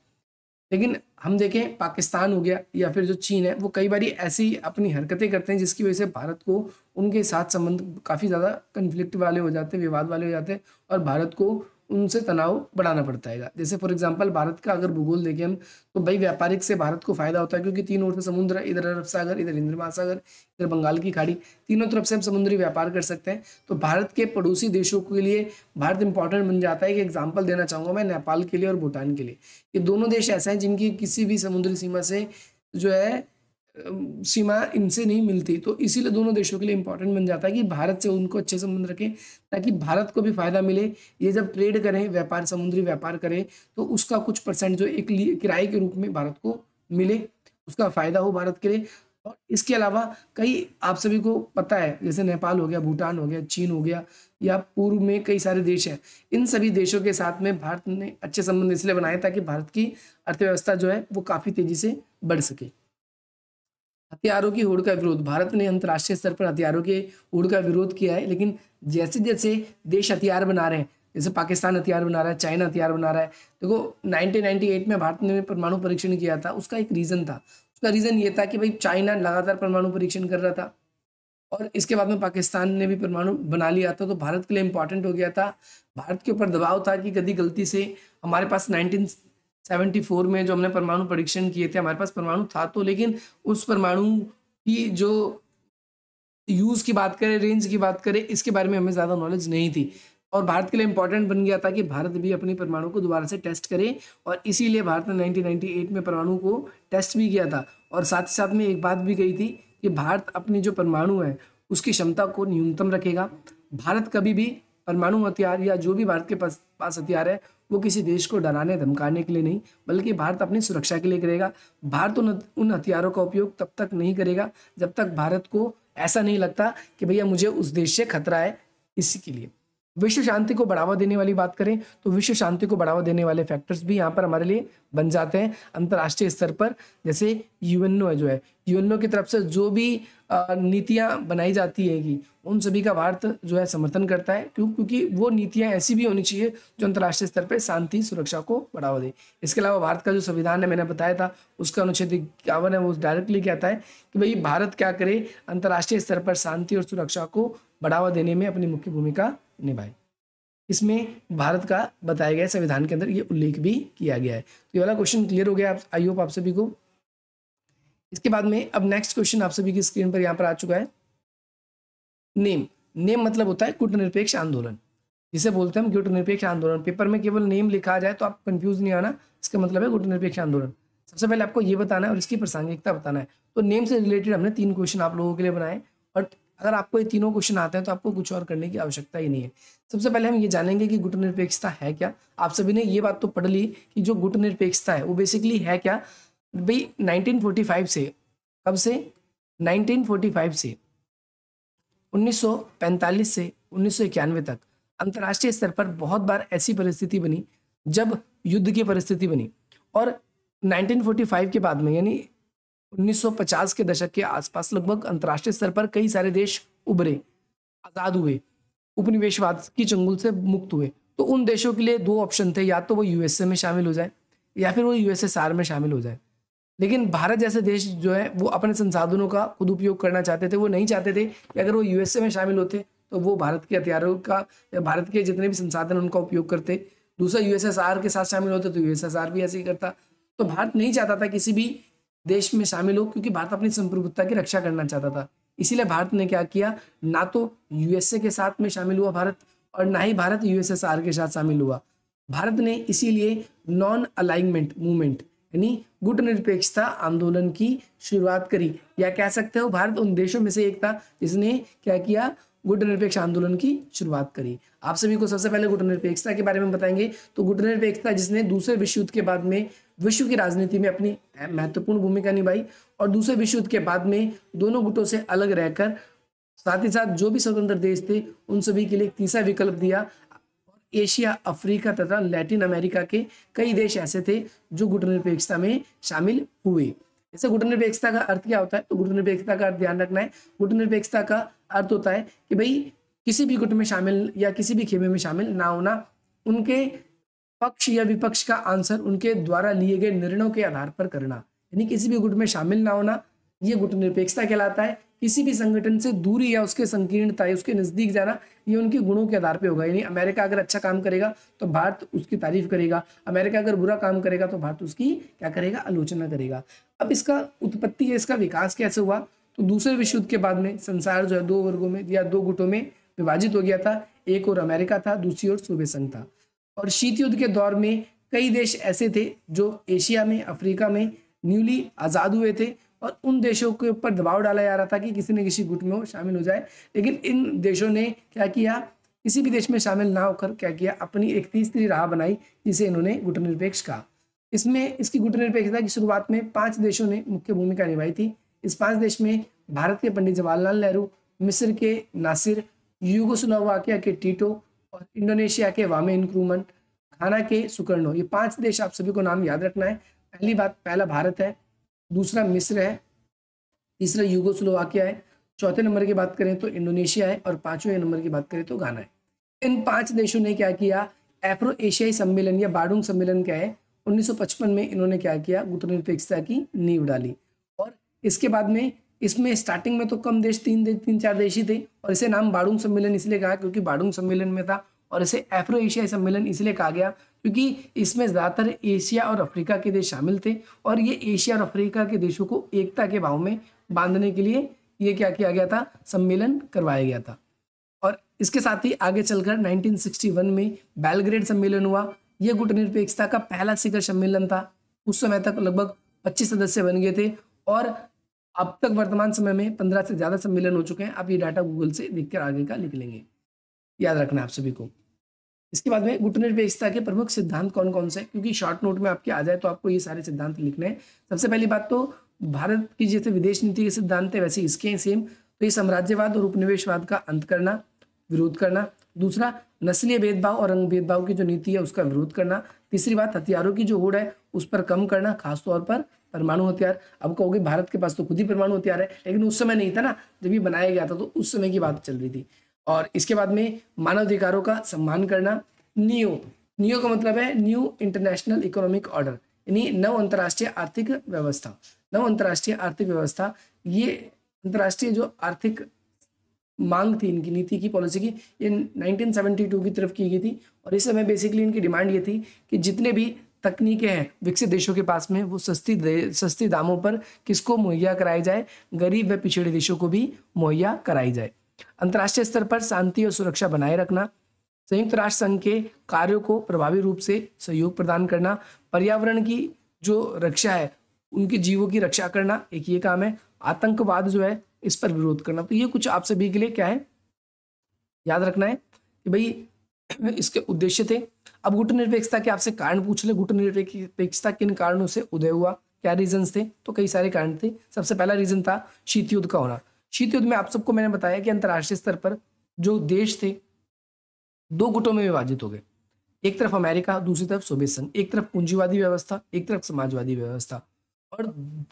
लेकिन हम देखें पाकिस्तान हो गया या फिर जो चीन है वो कई बार ऐसी अपनी हरकतें करते हैं जिसकी वजह से भारत को उनके साथ संबंध काफ़ी ज़्यादा कन्फ्लिक्ट वाले हो जाते हैं विवाद वाले हो जाते हैं और भारत को उनसे तनाव बढ़ाना पड़ता है जैसे फॉर एग्जाम्पल भारत का अगर भूगोल देखें हम तो भाई व्यापारिक से भारत को फायदा होता है क्योंकि तीनों ओर से समुद्र है इधर अरब सागर इधर इंद्र महासागर इधर बंगाल की खाड़ी तीनों तरफ से हम समुद्री व्यापार कर सकते हैं तो भारत के पड़ोसी देशों के लिए भारत इंपॉर्टेंट बन जाता है एक एग्जाम्पल देना चाहूँगा मैं नेपाल के लिए और भूटान के लिए ये दोनों देश ऐसे हैं जिनकी किसी भी समुद्री सीमा से जो है सीमा इनसे नहीं मिलती तो इसीलिए दोनों देशों के लिए इंपॉर्टेंट बन जाता है कि भारत से उनको अच्छे संबंध रखें ताकि भारत को भी फायदा मिले ये जब ट्रेड करें व्यापार समुद्री व्यापार करें तो उसका कुछ परसेंट जो एक किराए के रूप में भारत को मिले उसका फायदा हो भारत के लिए और इसके अलावा कई आप सभी को पता है जैसे नेपाल हो गया भूटान हो गया चीन हो गया या पूर्व में कई सारे देश हैं इन सभी देशों के साथ में भारत ने अच्छे संबंध इसलिए बनाए ताकि भारत की अर्थव्यवस्था जो है वो काफ़ी तेज़ी से बढ़ सके हथियारों की होड़ का विरोध भारत ने अंतर्राष्ट्रीय स्तर पर हथियारों के होड़ का विरोध किया है लेकिन जैसे जैसे देश हथियार बना रहे हैं जैसे पाकिस्तान हथियार बना रहा है चाइना हथियार बना रहा है देखो 1998 में भारत ने परमाणु परीक्षण किया था उसका एक रीज़न था उसका रीज़न ये था कि भाई चाइना लगातार परमाणु परीक्षण कर रहा था और इसके बाद में पाकिस्तान ने भी परमाणु बना लिया था तो भारत के लिए इम्पॉर्टेंट हो गया था भारत के ऊपर दबाव था कि कभी गलती से हमारे पास नाइनटीन 74 में जो हमने परमाणु परीक्षण किए थे हमारे पास परमाणु था तो लेकिन उस परमाणु की जो यूज़ की बात करें रेंज की बात करें इसके बारे में हमें ज़्यादा नॉलेज नहीं थी और भारत के लिए इंपॉर्टेंट बन गया था कि भारत भी अपने परमाणु को दोबारा से टेस्ट करे और इसीलिए भारत ने नाइनटीन में परमाणु को टेस्ट भी किया था और साथ ही साथ में एक बात भी कही थी कि भारत अपनी जो परमाणु है उसकी क्षमता को न्यूनतम रखेगा भारत कभी भी परमाणु हथियार या जो भी भारत के पास पास हथियार है वो किसी देश को डराने धमकाने के लिए नहीं बल्कि भारत अपनी सुरक्षा के लिए करेगा भारत उन उन हथियारों का उपयोग तब तक नहीं करेगा जब तक भारत को ऐसा नहीं लगता कि भैया मुझे उस देश से खतरा है इसी के लिए विश्व शांति को बढ़ावा देने वाली बात करें तो विश्व शांति को बढ़ावा देने वाले फैक्टर्स भी यहाँ पर हमारे लिए बन जाते हैं अंतर्राष्ट्रीय स्तर पर जैसे यूएनओ जो है यूएनओ की तरफ से जो भी नीतियाँ बनाई जाती है उन सभी का भारत जो है समर्थन करता है क्यों क्योंकि वो नीतियाँ ऐसी भी होनी चाहिए जो अंतर्राष्ट्रीय स्तर पर शांति सुरक्षा को बढ़ावा दे इसके अलावा भारत का जो संविधान है मैंने बताया था उसका अनुच्छेद इक्यावन है वो डायरेक्टली कहता है कि भाई भारत क्या करे अंतर्राष्ट्रीय स्तर पर शांति और सुरक्षा को बढ़ावा देने में अपनी मुख्य भूमिका निभाई इसमें भारत का बताया गया संविधान के अंदर ये उल्लेख भी किया गया है तो ये वाला क्वेश्चन क्लियर हो गया आप आई होप आप सभी को इसके बाद में अब नेक्स्ट क्वेश्चन आप सभी की स्क्रीन पर यहाँ पर आ चुका है नेम नेम मतलब होता है गुटनिरपेक्ष आंदोलन जिसे बोलते हैं हम गुटनिरपेक्ष आंदोलन पेपर में केवल नेम लिखा जाए तो आप कंफ्यूज नहीं आना इसका मतलब है गुटनिरपेक्ष आंदोलन सबसे पहले आपको ये बताना है और इसकी प्रासंगिकता बताना है तो नेम से रिलेटेड हमने तीन क्वेश्चन आप लोगों के लिए बनाए और अगर आपको ये तीनों क्वेश्चन आते हैं तो आपको कुछ और करने की आवश्यकता ही नहीं है सबसे पहले हम ये जानेंगे कि गुट निरपेक्षता है क्या आप सभी ने ये बात तो पढ़ ली कि जो गुट निरपेक्षता है वो बेसिकली है क्या भाई 1945 से कब से 1945 से 1945 से उन्नीस तक अंतर्राष्ट्रीय स्तर पर बहुत बार ऐसी परिस्थिति बनी जब युद्ध की परिस्थिति बनी और फाइव के बाद में यानी 1950 के दशक के आसपास लगभग अंतर्राष्ट्रीय स्तर पर कई सारे देश उभरे आज़ाद हुए उपनिवेशवाद की चंगुल से मुक्त हुए तो उन देशों के लिए दो ऑप्शन थे या तो वो यूएसए में शामिल हो जाए या फिर वो यूएसएसआर में शामिल हो जाए लेकिन भारत जैसे देश जो है वो अपने संसाधनों का खुद उपयोग करना चाहते थे वो नहीं चाहते थे कि अगर वो यूएसए में शामिल होते तो वो भारत के हथियारों का या भारत के जितने भी संसाधन उनका उपयोग करते दूसरा यूएसएसआर के साथ शामिल होते तो यूएसएसआर भी ऐसे ही करता तो भारत नहीं चाहता था किसी भी देश में शामिल हो क्योंकि भारत अपनी संप्रभुता की रक्षा करना चाहता था इसीलिए भारत ने क्या किया ना तो यूएसए के साथ में शामिल हुआ भारत और ना ही भारत यूएसएसआर के साथ शामिल हुआ भारत ने इसीलिए नॉन अलाइनमेंट मूवमेंट यानी गुट निरपेक्षता आंदोलन की शुरुआत करी या कह सकते हो भारत उन देशों में से एक था जिसने क्या किया गुटनिरपेक्ष आंदोलन की शुरुआत करी आप सभी को सबसे पहले गुटनिरपेक्षता के बारे में बताएंगे तो गुटनिरपेक्षता जिसने दूसरे विश्व युद्ध के बाद में विश्व की राजनीति में अपनी महत्वपूर्ण भूमिका निभाई और दूसरे विश्व युद्ध के बाद में दोनों गुटों से अलग रहकर साथ ही साथ जो भी स्वतंत्र देश थे उन सभी के लिए तीसरा विकल्प दिया एशिया अफ्रीका तथा लैटिन अमेरिका के कई देश ऐसे थे जो गुटनिरपेक्षता में शामिल हुए जैसे गुटनिरपेक्षता का अर्थ क्या होता है तो गुटनिरपेक्षता का अर्थ ध्यान रखना है गुटनिरपेक्षता का अर्थ होता है कि भाई किसी भी गुट में शामिल या किसी भी खेमे में शामिल ना होना उनके पक्ष या विपक्ष का आंसर उनके द्वारा लिए गए निर्णयों के आधार पर करना यानी किसी भी गुट में शामिल ना होना ये गुट निरपेक्षता कहलाता है किसी भी संगठन से दूरी या उसके संकीर्णता या उसके नज़दीक जाना ये उनके गुणों के आधार पे होगा यानी अमेरिका अगर अच्छा काम करेगा तो भारत उसकी तारीफ करेगा अमेरिका अगर बुरा काम करेगा तो भारत उसकी क्या करेगा आलोचना करेगा अब इसका उत्पत्ति या इसका विकास कैसे हुआ तो दूसरे विश्व युद्ध के बाद में संसार जो है दो वर्गों में या दो गुटों में विभाजित हो गया था एक और अमेरिका था दूसरी ओर सूबे संघ था और शीत युद्ध के दौर में कई देश ऐसे थे जो एशिया में अफ्रीका में न्यूली आज़ाद हुए थे और उन देशों के ऊपर दबाव डाला जा रहा था कि किसी न किसी गुट में शामिल हो जाए लेकिन इन देशों ने क्या किया किसी भी देश में शामिल ना होकर क्या किया अपनी एक तीसरी राह बनाई जिसे इन्होंने गुटनिरपेक्ष कहा इसमें इसकी गुटनिरपेक्षता की शुरुआत में पांच देशों ने मुख्य भूमिका निभाई थी इस पांच देश में भारत के पंडित जवाहरलाल नेहरू मिस्र के नासिर यूगोस्लोवाकिया के टीटो और इंडोनेशिया के वामे इनक्रूमन घाना के सुकर्णो ये पांच देश आप सभी को नाम याद रखना है पहली बात पहला भारत है दूसरा मिस्र है तीसरा यूगोस्लोवाकिया है चौथे नंबर की बात करें तो इंडोनेशिया है और पांचवें नंबर की बात करें तो घाना है इन पांच देशों ने क्या किया एफ्रो एशियाई सम्मेलन या बाडुंग सम्मेलन क्या है 1955 में इन्होंने क्या किया गुटनिरपेक्षता की नींव डाली इसके बाद में इसमें स्टार्टिंग में तो कम देश तीन देश तीन चार देश ही थे और इसे नाम बाडूंग सम्मेलन इसलिए कहा क्योंकि बाडूंग सम्मेलन में था और इसे एफ्रो एशियाई सम्मेलन इसलिए कहा गया क्योंकि इसमें ज़्यादातर एशिया और अफ्रीका के देश शामिल थे और ये एशिया और अफ्रीका के देशों को एकता के भाव में बांधने के लिए ये क्या किया गया था सम्मेलन करवाया गया था और इसके साथ ही आगे चलकर 1961 में बैलग्रेड सम्मेलन हुआ यह गुटनिरपेक्षता का पहला शिखर सम्मेलन था उस समय तक लगभग 25 सदस्य बन गए थे और अब तक वर्तमान समय में पंद्रह से ज़्यादा सम्मेलन हो चुके हैं आप ये डाटा गूगल से कर आगे का लिख लेंगे याद रखना आप सभी को इसके बाद में गुटनिरपेक्षता के प्रमुख सिद्धांत कौन कौन से क्योंकि शॉर्ट नोट में आपके आ जाए तो आपको ये सारे सिद्धांत लिखने हैं सबसे पहली बात तो भारत की जैसे विदेश नीति के सिद्धांत है वैसे इसके हैं सेम तो ये साम्राज्यवाद और उपनिवेशवाद का अंत करना विरोध करना दूसरा नस्लीय भेदभाव और रंग भेदभाव की जो नीति है उसका विरोध करना तीसरी बात हथियारों की जो होड़ है उस पर कम करना खासतौर पर परमाणु हथियार अब कहोगे भारत के पास तो खुद ही परमाणु हथियार है लेकिन उस समय नहीं था ना जब ये बनाया गया था तो उस समय की बात चल रही थी और इसके बाद में मानवाधिकारों का सम्मान करना नियो नियो का मतलब है न्यू इंटरनेशनल इकोनॉमिक ऑर्डर यानी नव अंतर्राष्ट्रीय आर्थिक व्यवस्था नव अंतर्राष्ट्रीय आर्थिक व्यवस्था ये अंतर्राष्ट्रीय जो आर्थिक मांग थी इनकी नीति की पॉलिसी की ये 1972 की तरफ की गई थी और इस समय बेसिकली इनकी डिमांड ये थी कि जितने भी तकनीकें हैं विकसित देशों के पास में वो सस्ती सस्ती दामों पर किसको मुहैया कराई जाए गरीब व पिछड़े देशों को भी मुहैया कराई जाए अंतर्राष्ट्रीय स्तर पर शांति और सुरक्षा बनाए रखना संयुक्त राष्ट्र संघ के कार्यों को प्रभावी रूप से सहयोग प्रदान करना पर्यावरण की जो रक्षा है उनके जीवों की रक्षा करना एक ये काम है आतंकवाद जो है इस पर विरोध करना तो ये कुछ आप सभी के लिए क्या है याद रखना है कि भाई इसके उद्देश्य थे अब गुट निरपेक्षता के आपसे कारण पूछ ले गुट निरपेक्षता किन कारणों से उदय हुआ क्या रीजन थे तो कई सारे कारण थे सबसे पहला रीजन था शीत युद्ध का होना शीत युद्ध में आप सबको मैंने बताया कि अंतर्राष्ट्रीय स्तर पर जो देश थे दो गुटों में विभाजित हो गए एक तरफ अमेरिका दूसरी तरफ सोवियत संघ एक तरफ पूंजीवादी व्यवस्था एक तरफ समाजवादी व्यवस्था और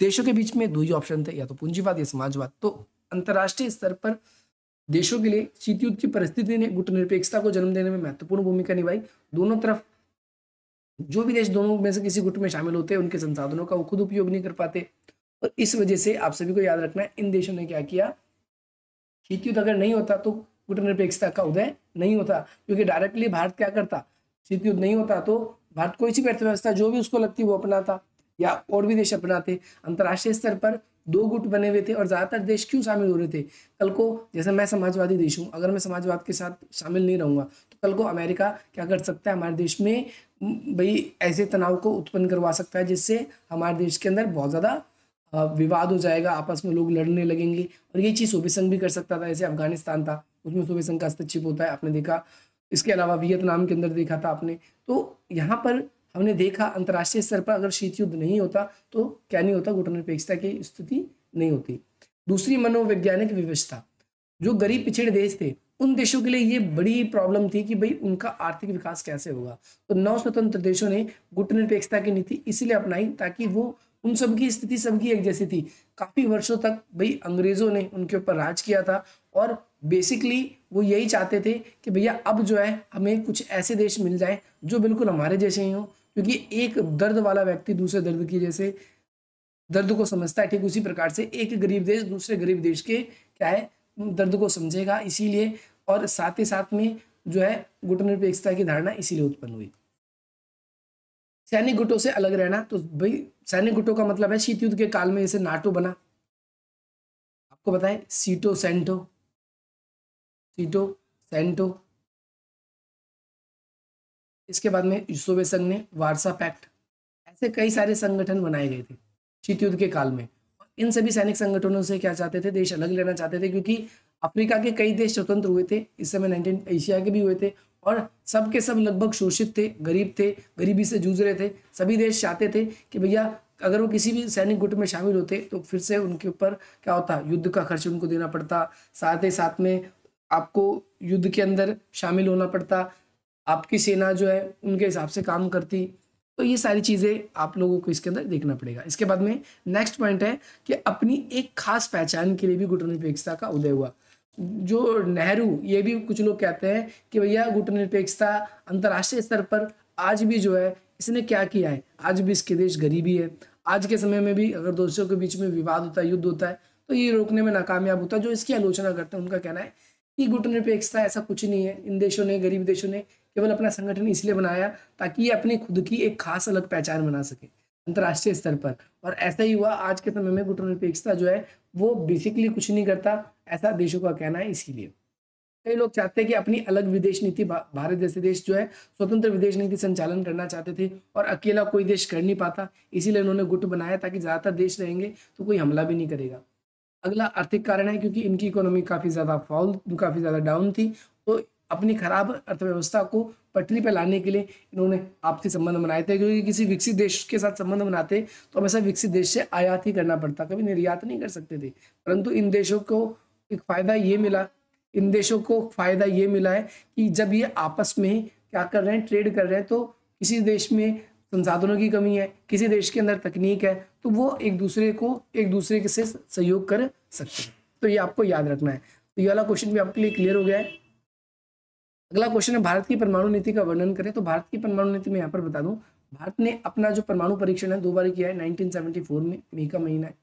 देशों के बीच में दो ही ऑप्शन थे या तो पूंजीवाद या समाजवाद तो अंतर्राष्ट्रीय स्तर पर देशों के लिए शीत युद्ध की परिस्थिति ने गुटनिरपेक्षता को जन्म देने में महत्वपूर्ण भूमिका निभाई दोनों तरफ जो भी देश दोनों में से किसी गुट में शामिल होते हैं उनके संसाधनों का वो खुद उपयोग नहीं कर पाते और इस वजह से आप सभी को याद रखना है इन देशों ने क्या किया शीत युद्ध अगर नहीं होता तो गुटनिरपेक्षता का उदय नहीं होता क्योंकि डायरेक्टली भारत क्या करता शीत युद्ध नहीं होता तो भारत कोई सी अर्थव्यवस्था जो भी उसको लगती वो अपनाता या और भी देश अपनाते अंतर्राष्ट्रीय स्तर पर दो गुट बने हुए थे और ज़्यादातर देश क्यों शामिल हो रहे थे कल को जैसे मैं समाजवादी देश हूँ अगर मैं समाजवाद के साथ शामिल नहीं रहूंगा तो कल को अमेरिका क्या कर सकता है हमारे देश में भाई ऐसे तनाव को उत्पन्न करवा सकता है जिससे हमारे देश के अंदर बहुत ज़्यादा विवाद हो जाएगा आपस में लोग लड़ने लगेंगे और ये चीज़ सोबे संघ भी कर सकता था जैसे अफगानिस्तान था उसमें सोबे संघ का हस्तक्षेप होता है आपने देखा इसके अलावा वियतनाम के अंदर देखा था आपने तो यहाँ पर हमने देखा अंतर्राष्ट्रीय स्तर पर अगर शीत युद्ध नहीं होता तो क्या नहीं होता गुटनिरपेक्षता की स्थिति नहीं होती दूसरी मनोवैज्ञानिक विवशता जो गरीब पिछड़े देश थे उन देशों के लिए ये बड़ी प्रॉब्लम थी कि भाई उनका आर्थिक विकास कैसे होगा तो नौ स्वतंत्र देशों ने गुटनिरपेक्षता की नीति इसीलिए अपनाई ताकि वो उन सबकी स्थिति सबकी एक जैसी थी काफ़ी वर्षों तक भाई अंग्रेज़ों ने उनके ऊपर राज किया था और बेसिकली वो यही चाहते थे कि भैया अब जो है हमें कुछ ऐसे देश मिल जाए जो बिल्कुल हमारे जैसे ही हों क्योंकि एक दर्द वाला व्यक्ति दूसरे दर्द की जैसे दर्द को समझता है ठीक उसी प्रकार से एक गरीब देश दूसरे गरीब देश के क्या है दर्द को समझेगा इसीलिए और साथ ही साथ में जो है गुटनिरपेक्षता की धारणा इसीलिए उत्पन्न हुई सैनिक गुटों से अलग रहना तो भाई सैनिक गुटों का मतलब है शीत युद्ध के काल में जैसे नाटो बना आपको बताएं सीटो सेंटो सीटो सेंटो इसके बाद में यूसोवे संघ ने वारसा पैक्ट ऐसे कई सारे संगठन बनाए गए थे शीत युद्ध के काल में इन सभी सैनिक संगठनों से क्या चाहते थे देश अलग लेना चाहते थे क्योंकि अफ्रीका के कई देश स्वतंत्र हुए थे इस समय नाइनटीन एशिया के भी हुए थे और सब के सब लगभग शोषित थे गरीब थे गरीबी से जूझ रहे थे सभी देश चाहते थे कि भैया अगर वो किसी भी सैनिक गुट में शामिल होते तो फिर से उनके ऊपर क्या होता युद्ध का खर्च उनको देना पड़ता साथ ही साथ में आपको युद्ध के अंदर शामिल होना पड़ता आपकी सेना जो है उनके हिसाब से काम करती तो ये सारी चीज़ें आप लोगों को इसके अंदर देखना पड़ेगा इसके बाद में नेक्स्ट पॉइंट है कि अपनी एक खास पहचान के लिए भी गुटनिरपेक्षता का उदय हुआ जो नेहरू ये भी कुछ लोग कहते हैं कि भैया गुटनिरपेक्षता अंतर्राष्ट्रीय स्तर पर आज भी जो है इसने क्या किया है आज भी इसके देश गरीबी है आज के समय में भी अगर दोस्तों के बीच में विवाद होता है युद्ध होता है तो ये रोकने में नाकामयाब होता है जो इसकी आलोचना करते हैं उनका कहना है कि गुटनिरपेक्षता ऐसा कुछ नहीं है इन देशों ने गरीब देशों ने केवल अपना संगठन इसलिए बनाया ताकि ये अपनी खुद की एक खास अलग पहचान बना सके अंतर्राष्ट्रीय स्तर पर और ऐसा ही हुआ आज के समय में गुटनिरपेक्षता जो है वो बेसिकली कुछ नहीं करता ऐसा देशों का कहना है इसीलिए कई लोग चाहते हैं कि अपनी अलग विदेश नीति भारत जैसे देश जो है स्वतंत्र विदेश नीति संचालन करना चाहते थे और अकेला कोई देश कर नहीं पाता इसीलिए उन्होंने गुट बनाया ताकि ज़्यादातर देश रहेंगे तो कोई हमला भी नहीं करेगा अगला आर्थिक कारण है क्योंकि इनकी इकोनॉमी काफ़ी ज़्यादा फॉल काफ़ी ज़्यादा डाउन थी तो अपनी खराब अर्थव्यवस्था को पटरी पर लाने के लिए इन्होंने आपसी संबंध बनाए थे क्योंकि किसी विकसित देश के साथ संबंध बनाते तो हमेशा विकसित देश से आयात ही करना पड़ता कभी निर्यात नहीं कर सकते थे परंतु इन देशों को एक फ़ायदा ये मिला इन देशों को फ़ायदा ये मिला है कि जब ये आपस में क्या कर रहे हैं ट्रेड कर रहे हैं तो किसी देश में संसाधनों की कमी है किसी देश के अंदर तकनीक है तो वो एक दूसरे को एक दूसरे के से सहयोग कर सकते हैं तो ये आपको याद रखना है तो ये वाला क्वेश्चन भी आपके लिए क्लियर हो गया है अगला क्वेश्चन है भारत की परमाणु नीति का वर्णन करें तो भारत की परमाणु नीति में यहाँ पर बता दूं भारत ने अपना जो परमाणु परीक्षण है दो बार किया है 1974 में मई का महीना है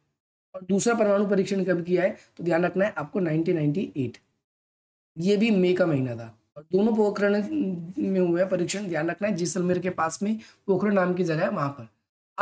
और दूसरा परमाणु परीक्षण कब किया है तो ध्यान रखना है आपको 1998 ये भी मई का महीना था और दोनों पोखरण में हुए परीक्षण ध्यान रखना है जैसलमेर के पास में पोखरण नाम की जगह है वहां पर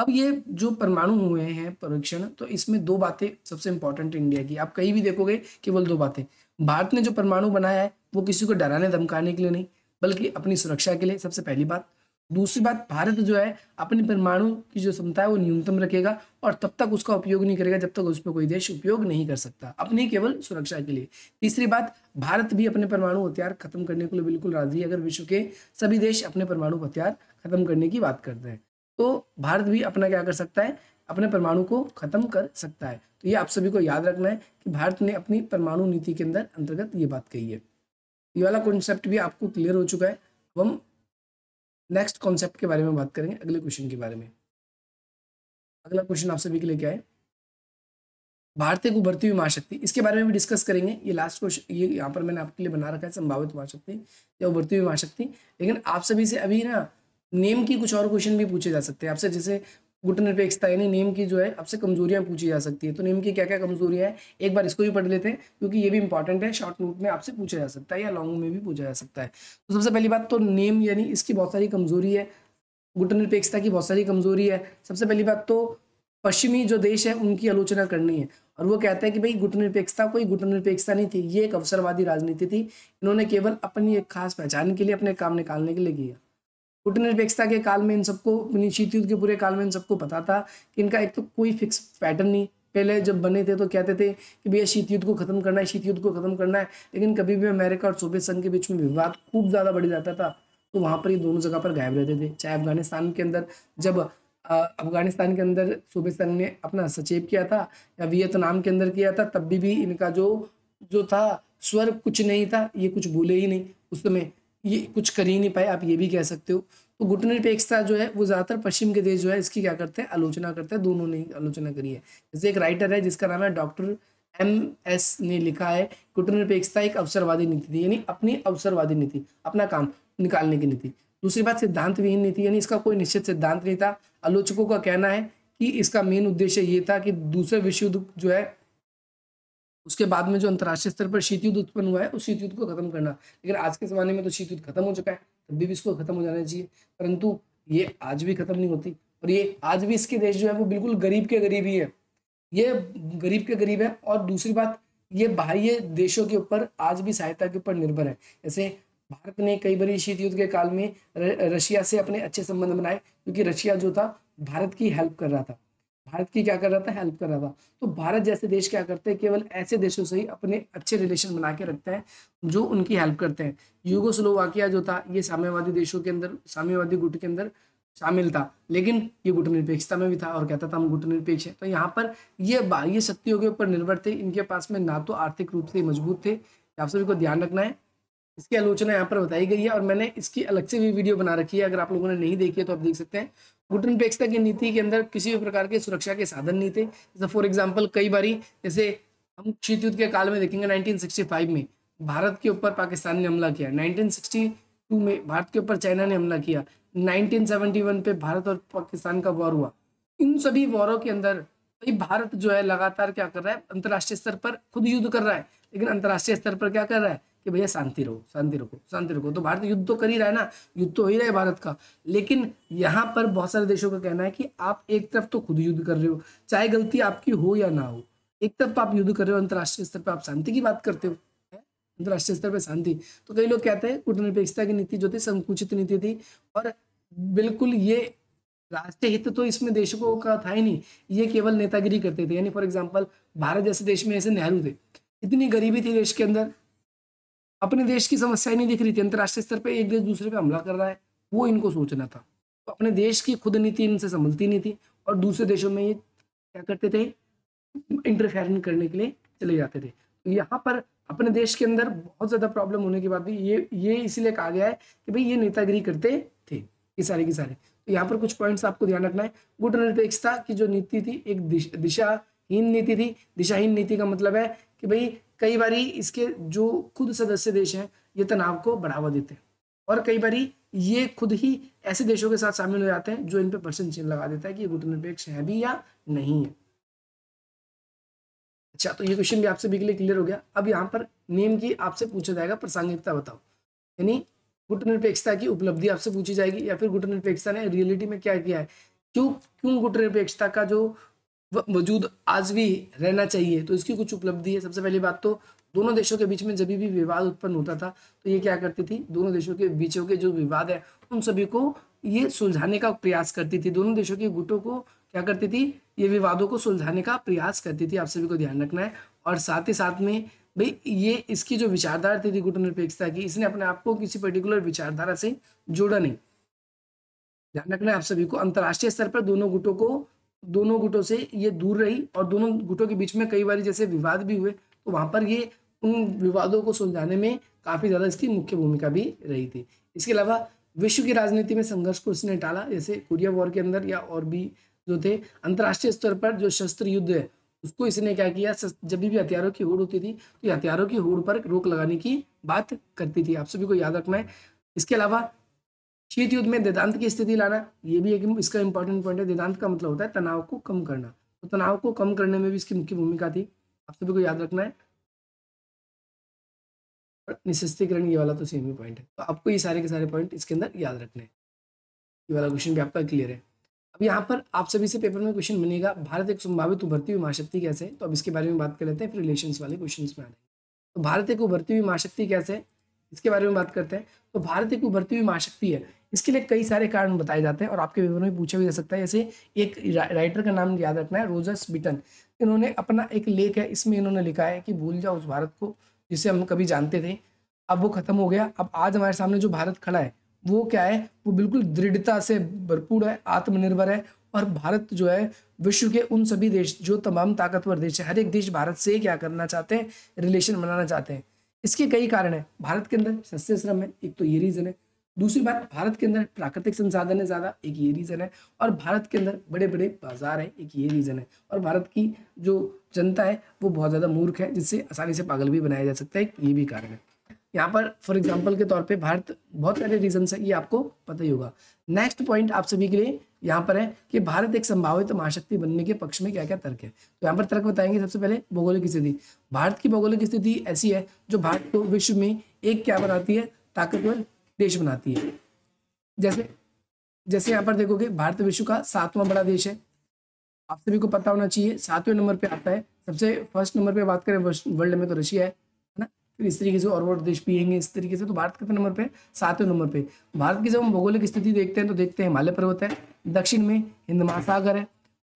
अब ये जो परमाणु हुए हैं परीक्षण तो इसमें दो बातें सबसे इंपॉर्टेंट इंडिया की आप कहीं भी देखोगे केवल दो बातें भारत ने जो परमाणु बनाया है वो किसी को डराने धमकाने के लिए नहीं बल्कि अपनी सुरक्षा के लिए सबसे पहली बात दूसरी बात भारत जो है अपने परमाणु की जो क्षमता है वो न्यूनतम रखेगा और तब तक उसका उपयोग नहीं करेगा जब तक उस पर कोई देश उपयोग नहीं कर सकता अपनी केवल सुरक्षा के लिए तीसरी बात भारत भी अपने परमाणु हथियार खत्म करने के लिए बिल्कुल राजी है अगर विश्व के सभी देश अपने परमाणु हथियार खत्म करने की बात करते हैं तो भारत भी अपना क्या कर सकता है अपने परमाणु को ख़त्म कर सकता है तो ये आप सभी को याद रखना है कि भारत ने अपनी परमाणु नीति के अंदर अंतर्गत ये बात कही है ये वाला कॉन्सेप्ट भी आपको क्लियर हो चुका है अब हम नेक्स्ट कॉन्सेप्ट के बारे में बात करेंगे अगले क्वेश्चन के बारे में अगला क्वेश्चन आप सभी के लिए क्या है भारतीय उभरती हुई महाशक्ति इसके बारे में भी डिस्कस करेंगे ये लास्ट क्वेश्चन ये यहाँ पर मैंने आपके लिए बना रखा है संभावित महाशक्ति या उभरती हुई महाशक्ति लेकिन आप सभी से अभी ना नेम की कुछ और क्वेश्चन भी पूछे जा सकते हैं आपसे जैसे गुटनिरपेक्षता यानी नेम की जो है आपसे कमजोरियां पूछी जा सकती है तो नेम की क्या क्या कमजोरियां हैं एक बार इसको भी पढ़ लेते हैं क्योंकि ये भी इंपॉर्टेंट है शॉर्ट नोट में आपसे पूछा जा सकता है या लॉन्ग में भी पूछा जा सकता है तो सबसे पहली बात तो नेम यानी इसकी बहुत सारी कमजोरी है गुट निरपेक्षता की बहुत सारी कमजोरी है सबसे पहली बात तो पश्चिमी जो देश है उनकी आलोचना करनी है और वो कहते हैं कि भाई गुटनिरपेक्षता कोई गुटनिरपेक्षता नहीं थी ये एक अवसरवादी राजनीति थी इन्होंने केवल अपनी एक खास पहचान के लिए अपने काम निकालने के लिए किया गुटनिरपेक्षता के काल में इन सबको शीत युद्ध के पूरे काल में इन सबको पता था कि इनका एक तो कोई फिक्स पैटर्न नहीं पहले जब बने थे तो कहते थे कि भैया शीत युद्ध को खत्म करना है शीत युद्ध को खत्म करना है लेकिन कभी भी अमेरिका और सोवियत संघ के बीच में विवाद खूब ज़्यादा बढ़ जाता था तो वहाँ पर ये दोनों जगह पर गायब रहते थे चाहे अफगानिस्तान के अंदर जब अफगानिस्तान के अंदर सोवियत संघ ने अपना सचेप किया था या वियतनाम के अंदर किया था तब भी, भी इनका जो जो था स्वर कुछ नहीं था ये कुछ बोले ही नहीं उस समय ये कुछ कर ही नहीं पाए आप ये भी कह सकते हो तो गुटनिरपेक्षता जो है वो ज़्यादातर पश्चिम के देश जो है इसकी क्या करते हैं आलोचना करते हैं दोनों ने आलोचना करी है जैसे एक राइटर है जिसका नाम है डॉक्टर एम एस ने लिखा है गुटनिरपेक्षता एक अवसरवादी नीति थी यानी अपनी अवसरवादी नीति अपना काम निकालने की नीति दूसरी बात सिद्धांत विहीन नीति यानी इसका कोई निश्चित सिद्धांत नहीं था आलोचकों का कहना है कि इसका मेन उद्देश्य ये था कि दूसरे विश्व युद्ध जो है उसके बाद में जो अंतर्राष्ट्रीय स्तर पर शीत युद्ध उत्पन्न हुआ है उस शीत युद्ध को खत्म करना लेकिन आज के ज़माने में तो शीत युद्ध खत्म हो चुका है तब भी इसको खत्म हो जाना चाहिए परंतु ये आज भी खत्म नहीं होती और ये आज भी इसके देश जो है वो बिल्कुल गरीब के गरीब ही है ये गरीब के गरीब है और दूसरी बात ये बाह्य देशों के ऊपर आज भी सहायता के ऊपर निर्भर है जैसे भारत ने कई बार शीत युद्ध के काल में रशिया से अपने अच्छे संबंध बनाए क्योंकि रशिया जो था भारत की हेल्प कर रहा था भारत की क्या कर रहा था हेल्प कर रहा था तो भारत जैसे देश क्या करते हैं केवल ऐसे देशों से ही अपने अच्छे रिलेशन बना के रखते हैं जो उनकी हेल्प करते हैं यूगोस्लोवाकिया जो था ये साम्यवादी देशों के अंदर साम्यवादी गुट के अंदर शामिल था लेकिन ये गुटनिरपेक्षता में भी था और कहता था हम गुटनिरपेक्ष है तो यहाँ पर ये बाह्य शक्तियों के ऊपर निर्भर थे इनके पास में ना तो आर्थिक रूप से मजबूत थे आप सभी को ध्यान रखना है इसकी आलोचना यहाँ पर बताई गई है और मैंने इसकी अलग से भी वीडियो बना रखी है अगर आप लोगों ने नहीं देखी है तो आप देख सकते हैं गुटन पेक्षता की नीति के अंदर किसी भी प्रकार के सुरक्षा के साधन नहीं थे जैसे फॉर एग्जाम्पल कई बार जैसे हम शीत युद्ध के काल में देखेंगे नाइनटीन में भारत के ऊपर पाकिस्तान ने हमला किया नाइनटीन में भारत के ऊपर चाइना ने हमला किया नाइनटीन पे भारत और पाकिस्तान का वॉर हुआ इन सभी वॉरों के अंदर भाई भारत जो है लगातार क्या कर रहा है अंतर्राष्ट्रीय स्तर पर खुद युद्ध कर रहा है लेकिन अंतर्राष्ट्रीय स्तर पर क्या कर रहा है कि भैया शांति रहो शांति रखो शांति रखो तो भारत युद्ध तो कर ही रहा है ना युद्ध तो हो ही रहा है भारत का लेकिन यहाँ पर बहुत सारे देशों का कहना है कि आप एक तरफ तो खुद युद्ध कर रहे हो चाहे गलती आपकी हो या ना हो एक तरफ तो आप युद्ध कर रहे हो अंतर्राष्ट्रीय स्तर पर आप शांति की बात करते हो अंतर्राष्ट्रीय स्तर पर शांति तो कई लोग कहते हैं कूटनिरपेक्षता की नीति जो थी संकुचित नीति थी और बिल्कुल ये राष्ट्रीय हित तो इसमें देशों का था ही नहीं ये केवल नेतागिरी करते थे यानी फॉर एग्जाम्पल भारत जैसे देश में ऐसे नेहरू थे इतनी गरीबी थी देश के अंदर अपने देश की समस्या ही नहीं दिख रही थी अंतर्राष्ट्रीय स्तर पर एक देश दूसरे पर हमला कर रहा है वो इनको सोचना था तो अपने देश की खुद नीति इनसे संभलती नहीं थी और दूसरे देशों में ये क्या करते थे इंटरफेयर करने के लिए चले जाते थे तो यहाँ पर अपने देश के अंदर बहुत ज़्यादा प्रॉब्लम होने के बाद भी ये ये इसीलिए कहा गया है कि भाई ये नेतागिरी करते थे ये सारे के सारे तो यहाँ पर कुछ पॉइंट्स आपको ध्यान रखना है गुट निरपेक्षता की जो नीति थी एक दिशाहीन नीति थी दिशाहीन नीति का मतलब है कि भाई कई बार इसके जो खुद सदस्य देश हैं ये तनाव को बढ़ावा देते हैं और कई बार ये खुद ही ऐसे देशों के साथ शामिल हो जाते हैं जो इन पर प्रश्न चिन्ह लगा देता है कि ये गुटनिरपेक्ष है भी या नहीं है अच्छा तो ये क्वेश्चन भी आपसे भी के लिए क्लियर हो गया अब यहाँ पर नेम की आपसे पूछा जाएगा प्रासंगिकता बताओ यानी गुटनिरपेक्षता की उपलब्धि आपसे पूछी जाएगी या फिर गुटनिरपेक्षता ने रियलिटी में क्या किया है क्यों क्यों गुटनिरपेक्षता का जो मौजूद आज भी रहना चाहिए तो इसकी कुछ उपलब्धि है सबसे पहली बात तो दोनों देशों के बीच में जब भी विवाद उत्पन्न होता था तो ये क्या करती थी दोनों देशों के बीचों के जो विवाद है उन सभी को ये सुलझाने का प्रयास करती थी दोनों देशों के गुटों को क्या करती थी ये विवादों को सुलझाने का प्रयास करती थी आप सभी को ध्यान रखना है और साथ ही साथ में भाई ये इसकी जो विचारधारा थी गुट निरपेक्षता की इसने अपने आप को किसी पर्टिकुलर विचारधारा से जोड़ा नहीं ध्यान रखना है आप सभी को अंतर्राष्ट्रीय स्तर पर दोनों गुटों को दोनों गुटों से ये दूर रही और दोनों गुटों के बीच में कई बार जैसे विवाद भी हुए तो वहाँ पर ये उन विवादों को सुलझाने में काफ़ी ज़्यादा इसकी मुख्य भूमिका भी रही थी इसके अलावा विश्व की राजनीति में संघर्ष को इसने टाला जैसे कोरिया वॉर के अंदर या और भी जो थे अंतर्राष्ट्रीय स्तर पर जो शस्त्र युद्ध है उसको इसने क्या किया जब भी हथियारों की होड़ होती थी तो हथियारों की होड़ पर रोक लगाने की बात करती थी आप सभी को याद रखना है इसके अलावा शीत युद्ध में वेदांत की स्थिति लाना ये भी एक इसका इंपॉर्टेंट पॉइंट है वेदांत का मतलब होता है तनाव को कम करना तो तनाव को कम करने में भी इसकी मुख्य भूमिका थी आप सभी को याद रखना है निशस्त्रीकरण ये वाला तो सेम ही पॉइंट है तो आपको ये सारे के सारे पॉइंट इसके अंदर याद रखने हैं ये वाला क्वेश्चन भी आपका क्लियर है अब यहाँ पर आप सभी से पेपर में क्वेश्चन बनेगा भारत एक संभावित उभरती हुई महाशक्ति कैसे है तो अब इसके बारे में बात कर लेते हैं फिर रिलेशन वाले क्वेश्चन में आ तो भारत एक उभरती हुई महाशक्ति कैसे है इसके बारे में बात करते हैं तो भारत एक उभरती हुई महाशक्ति है इसके लिए कई सारे कारण बताए जाते हैं और आपके विवरण में पूछा भी जा सकता है जैसे एक राइटर का नाम याद रखना है रोजर्स बिटन इन्होंने अपना एक लेख है इसमें इन्होंने लिखा है कि भूल जाओ उस भारत को जिसे हम कभी जानते थे अब वो ख़त्म हो गया अब आज हमारे सामने जो भारत खड़ा है वो क्या है वो बिल्कुल दृढ़ता से भरपूर है आत्मनिर्भर है और भारत जो है विश्व के उन सभी देश जो तमाम ताकतवर देश है हर एक देश भारत से क्या करना चाहते हैं रिलेशन बनाना चाहते हैं इसके कई कारण है भारत के अंदर सस्ते श्रम है एक तो ये रीज़न है दूसरी बात भारत के अंदर प्राकृतिक संसाधन है ज़्यादा एक ये रीज़न है और भारत के अंदर बड़े बड़े बाजार हैं एक ये रीज़न है और भारत की जो जनता है वो बहुत ज़्यादा मूर्ख है जिससे आसानी से पागल भी बनाया जा सकता है ये भी कारण है यहाँ पर फॉर एग्जाम्पल के तौर पर भारत बहुत सारे रीजन है ये आपको पता ही होगा नेक्स्ट पॉइंट आप सभी के लिए यहाँ पर है कि भारत एक संभावित महाशक्ति बनने के पक्ष में क्या क्या तर्क है तो यहाँ पर तर्क बताएंगे सबसे पहले भौगोलिक स्थिति भारत की भौगोलिक स्थिति ऐसी है जो भारत को विश्व में एक क्या बनाती है ताकतवर देश बनाती है जैसे जैसे यहाँ पर देखोगे भारत विश्व का सातवां बड़ा देश है आप सभी को पता होना चाहिए सातवें नंबर पे आता है सबसे फर्स्ट नंबर पे बात करें वर्ल्ड में तो रशिया है ना फिर इस तरीके से और और देश पिएंगे इस तरीके से तो भारत कितने नंबर पे सातवें नंबर पे भारत की जब हम भौगोलिक स्थिति देखते हैं तो देखते हैं हिमालय पर्वत है दक्षिण में हिंद महासागर है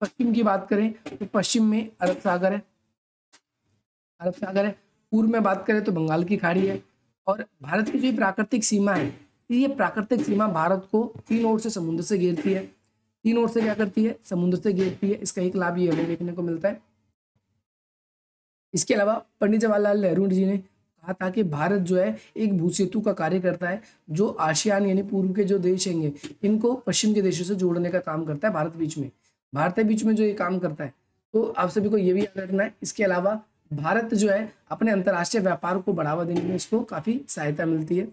पश्चिम की बात करें तो पश्चिम में अरब सागर है अरब सागर है पूर्व में बात करें तो बंगाल की खाड़ी है और भारत की जो प्राकृतिक सीमा है ये प्राकृतिक सीमा भारत को तीन ओर से समुद्र से घेरती है तीन ओर से क्या करती है समुद्र से घेरती है इसका एक लाभ ये हमें देखने को मिलता है इसके अलावा पंडित जवाहरलाल नेहरू जी ने कहा था कि भारत जो है एक भूसेतु का कार्य करता है जो आसियान यानी पूर्व के जो देश हैंगे इनको पश्चिम के देशों से जोड़ने का काम करता है भारत बीच में भारत बीच में जो ये काम करता है तो आप सभी को ये भी याद रखना है इसके अलावा भारत जो है अपने अंतर्राष्ट्रीय व्यापार को बढ़ावा देने में इसको काफ़ी सहायता मिलती है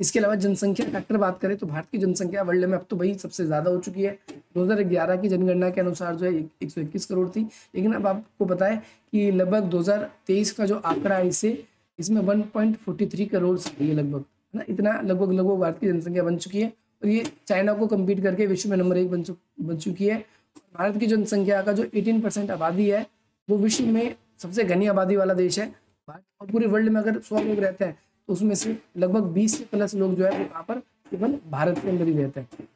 इसके अलावा जनसंख्या फैक्टर बात करें तो भारत की जनसंख्या वर्ल्ड में अब तो वही सबसे ज़्यादा हो चुकी है 2011 की जनगणना के अनुसार जो है एक सौ इक्कीस करोड़ थी लेकिन अब आपको पता है कि लगभग 2023 का जो आंकड़ा है इसे इसमें 1.43 करोड़ से है लगभग है ना इतना लगभग लगभग भारत की जनसंख्या बन चुकी है और ये चाइना को कम्पीट करके विश्व में नंबर एक बन बन चुकी है भारत की जनसंख्या का जो एटीन आबादी है वो विश्व में सबसे घनी आबादी वाला देश है भारत और पूरे वर्ल्ड में अगर सौ लोग रहते हैं तो उसमें से लगभग बीस से प्लस लोग जो है वो कहाँ पर केवल भारत के अंदर ही रहते हैं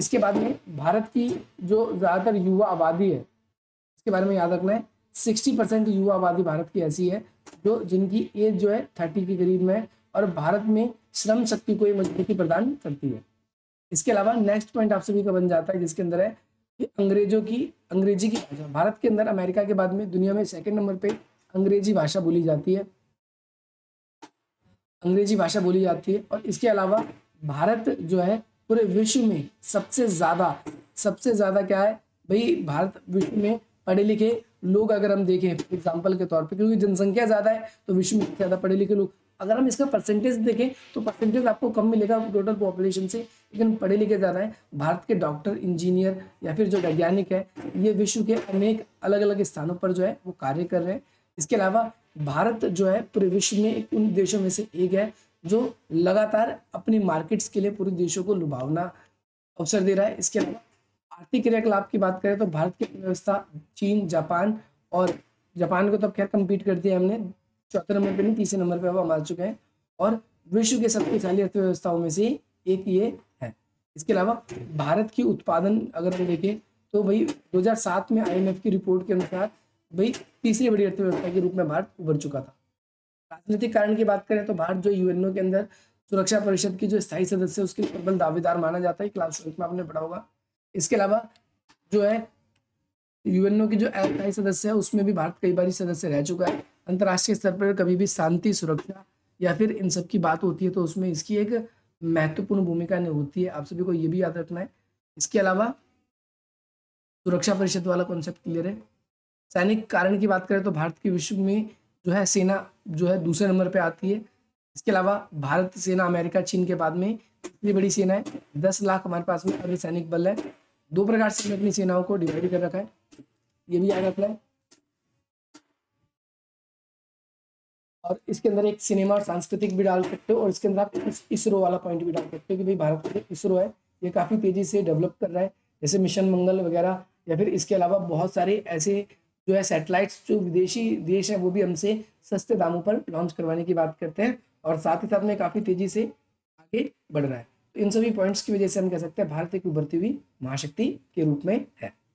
इसके बाद में भारत की जो ज़्यादातर युवा आबादी है इसके बारे में याद रखना है सिक्सटी परसेंट युवा आबादी भारत की ऐसी है जो जिनकी एज जो है थर्टी के करीब में है और भारत में श्रम शक्ति को ये मजबूती प्रदान करती है इसके अलावा नेक्स्ट पॉइंट आप सभी का बन जाता है जिसके अंदर है अंग्रेजों की अंग्रेजी की भाषा भारत के अंदर अमेरिका के बाद में दुनिया में सेकंड नंबर पे अंग्रेजी भाषा बोली जाती है अंग्रेजी भाषा बोली जाती है और इसके अलावा भारत जो है पूरे विश्व में सबसे ज़्यादा सबसे ज़्यादा क्या है भाई भारत विश्व में पढ़े लिखे लोग अगर हम देखें एग्जाम्पल के तौर पर क्योंकि जनसंख्या ज़्यादा है तो विश्व में ज़्यादा पढ़े लिखे लोग अगर हम इसका परसेंटेज देखें तो परसेंटेज आपको कम मिलेगा टोटल पॉपुलेशन से लेकिन पढ़े लिखे जा रहे हैं भारत के डॉक्टर इंजीनियर या फिर जो वैज्ञानिक है ये विश्व के अनेक अलग अलग स्थानों पर जो है वो कार्य कर रहे हैं इसके अलावा भारत जो है पूरे विश्व में एक उन देशों में से एक है जो लगातार अपनी मार्केट्स के लिए पूरे देशों को लुभावना अवसर दे रहा है इसके अलावा आर्थिक क्रियाकलाप की बात करें तो भारत की अर्थव्यवस्था चीन जापान और जापान को तो खैर कम्पीट कर दिया हमने चौथे नंबर पर नहीं तीसरे नंबर पर हम आ चुके हैं और विश्व के सबसे सारी अर्थव्यवस्थाओं में से एक ये है इसके अलावा भारत की उत्पादन अगर हम देखें तो भाई 2007 में आईएमएफ की रिपोर्ट के अनुसार भाई तीसरी बड़ी अर्थव्यवस्था के रूप में भारत उभर चुका था राजनीतिक कारण की बात करें तो भारत जो यूएनओ के अंदर सुरक्षा परिषद की जो स्थायी सदस्य है उसके प्रबल दावेदार माना जाता है क्लास में आपने पढ़ा होगा इसके अलावा जो है यूएनओ की जो अस्थायी सदस्य है उसमें भी भारत कई बार सदस्य रह चुका है अंतर्राष्ट्रीय स्तर पर कभी भी शांति सुरक्षा या फिर इन सब की बात होती है तो उसमें इसकी एक महत्वपूर्ण भूमिका होती है आप सभी को ये भी याद रखना है इसके अलावा सुरक्षा परिषद वाला कॉन्सेप्ट क्लियर है सैनिक कारण की बात करें तो भारत की विश्व में जो है सेना जो है दूसरे नंबर पर आती है इसके अलावा भारत सेना अमेरिका चीन के बाद में इतनी बड़ी सेना है दस लाख हमारे पास में अर्ध सैनिक बल है दो प्रकार से अपनी सेनाओं को डिवाइड कर रखा है ये भी याद रखना है और इसके अंदर एक सिनेमा और सांस्कृतिक भी डाल सकते हो और इसके अंदर आप इसरो वाला पॉइंट भी डाल सकते हो कि भाई भारत का इसरो है ये काफ़ी तेज़ी से डेवलप कर रहा है जैसे मिशन मंगल वगैरह या फिर इसके अलावा बहुत सारे ऐसे जो है सैटेलाइट्स जो विदेशी देश हैं वो भी हमसे सस्ते दामों पर लॉन्च करवाने की बात करते हैं और साथ ही साथ में काफ़ी तेज़ी से आगे बढ़ रहा है तो इन सभी पॉइंट्स की वजह से हम कह सकते हैं भारत एक उभरती हुई महाशक्ति के रूप में है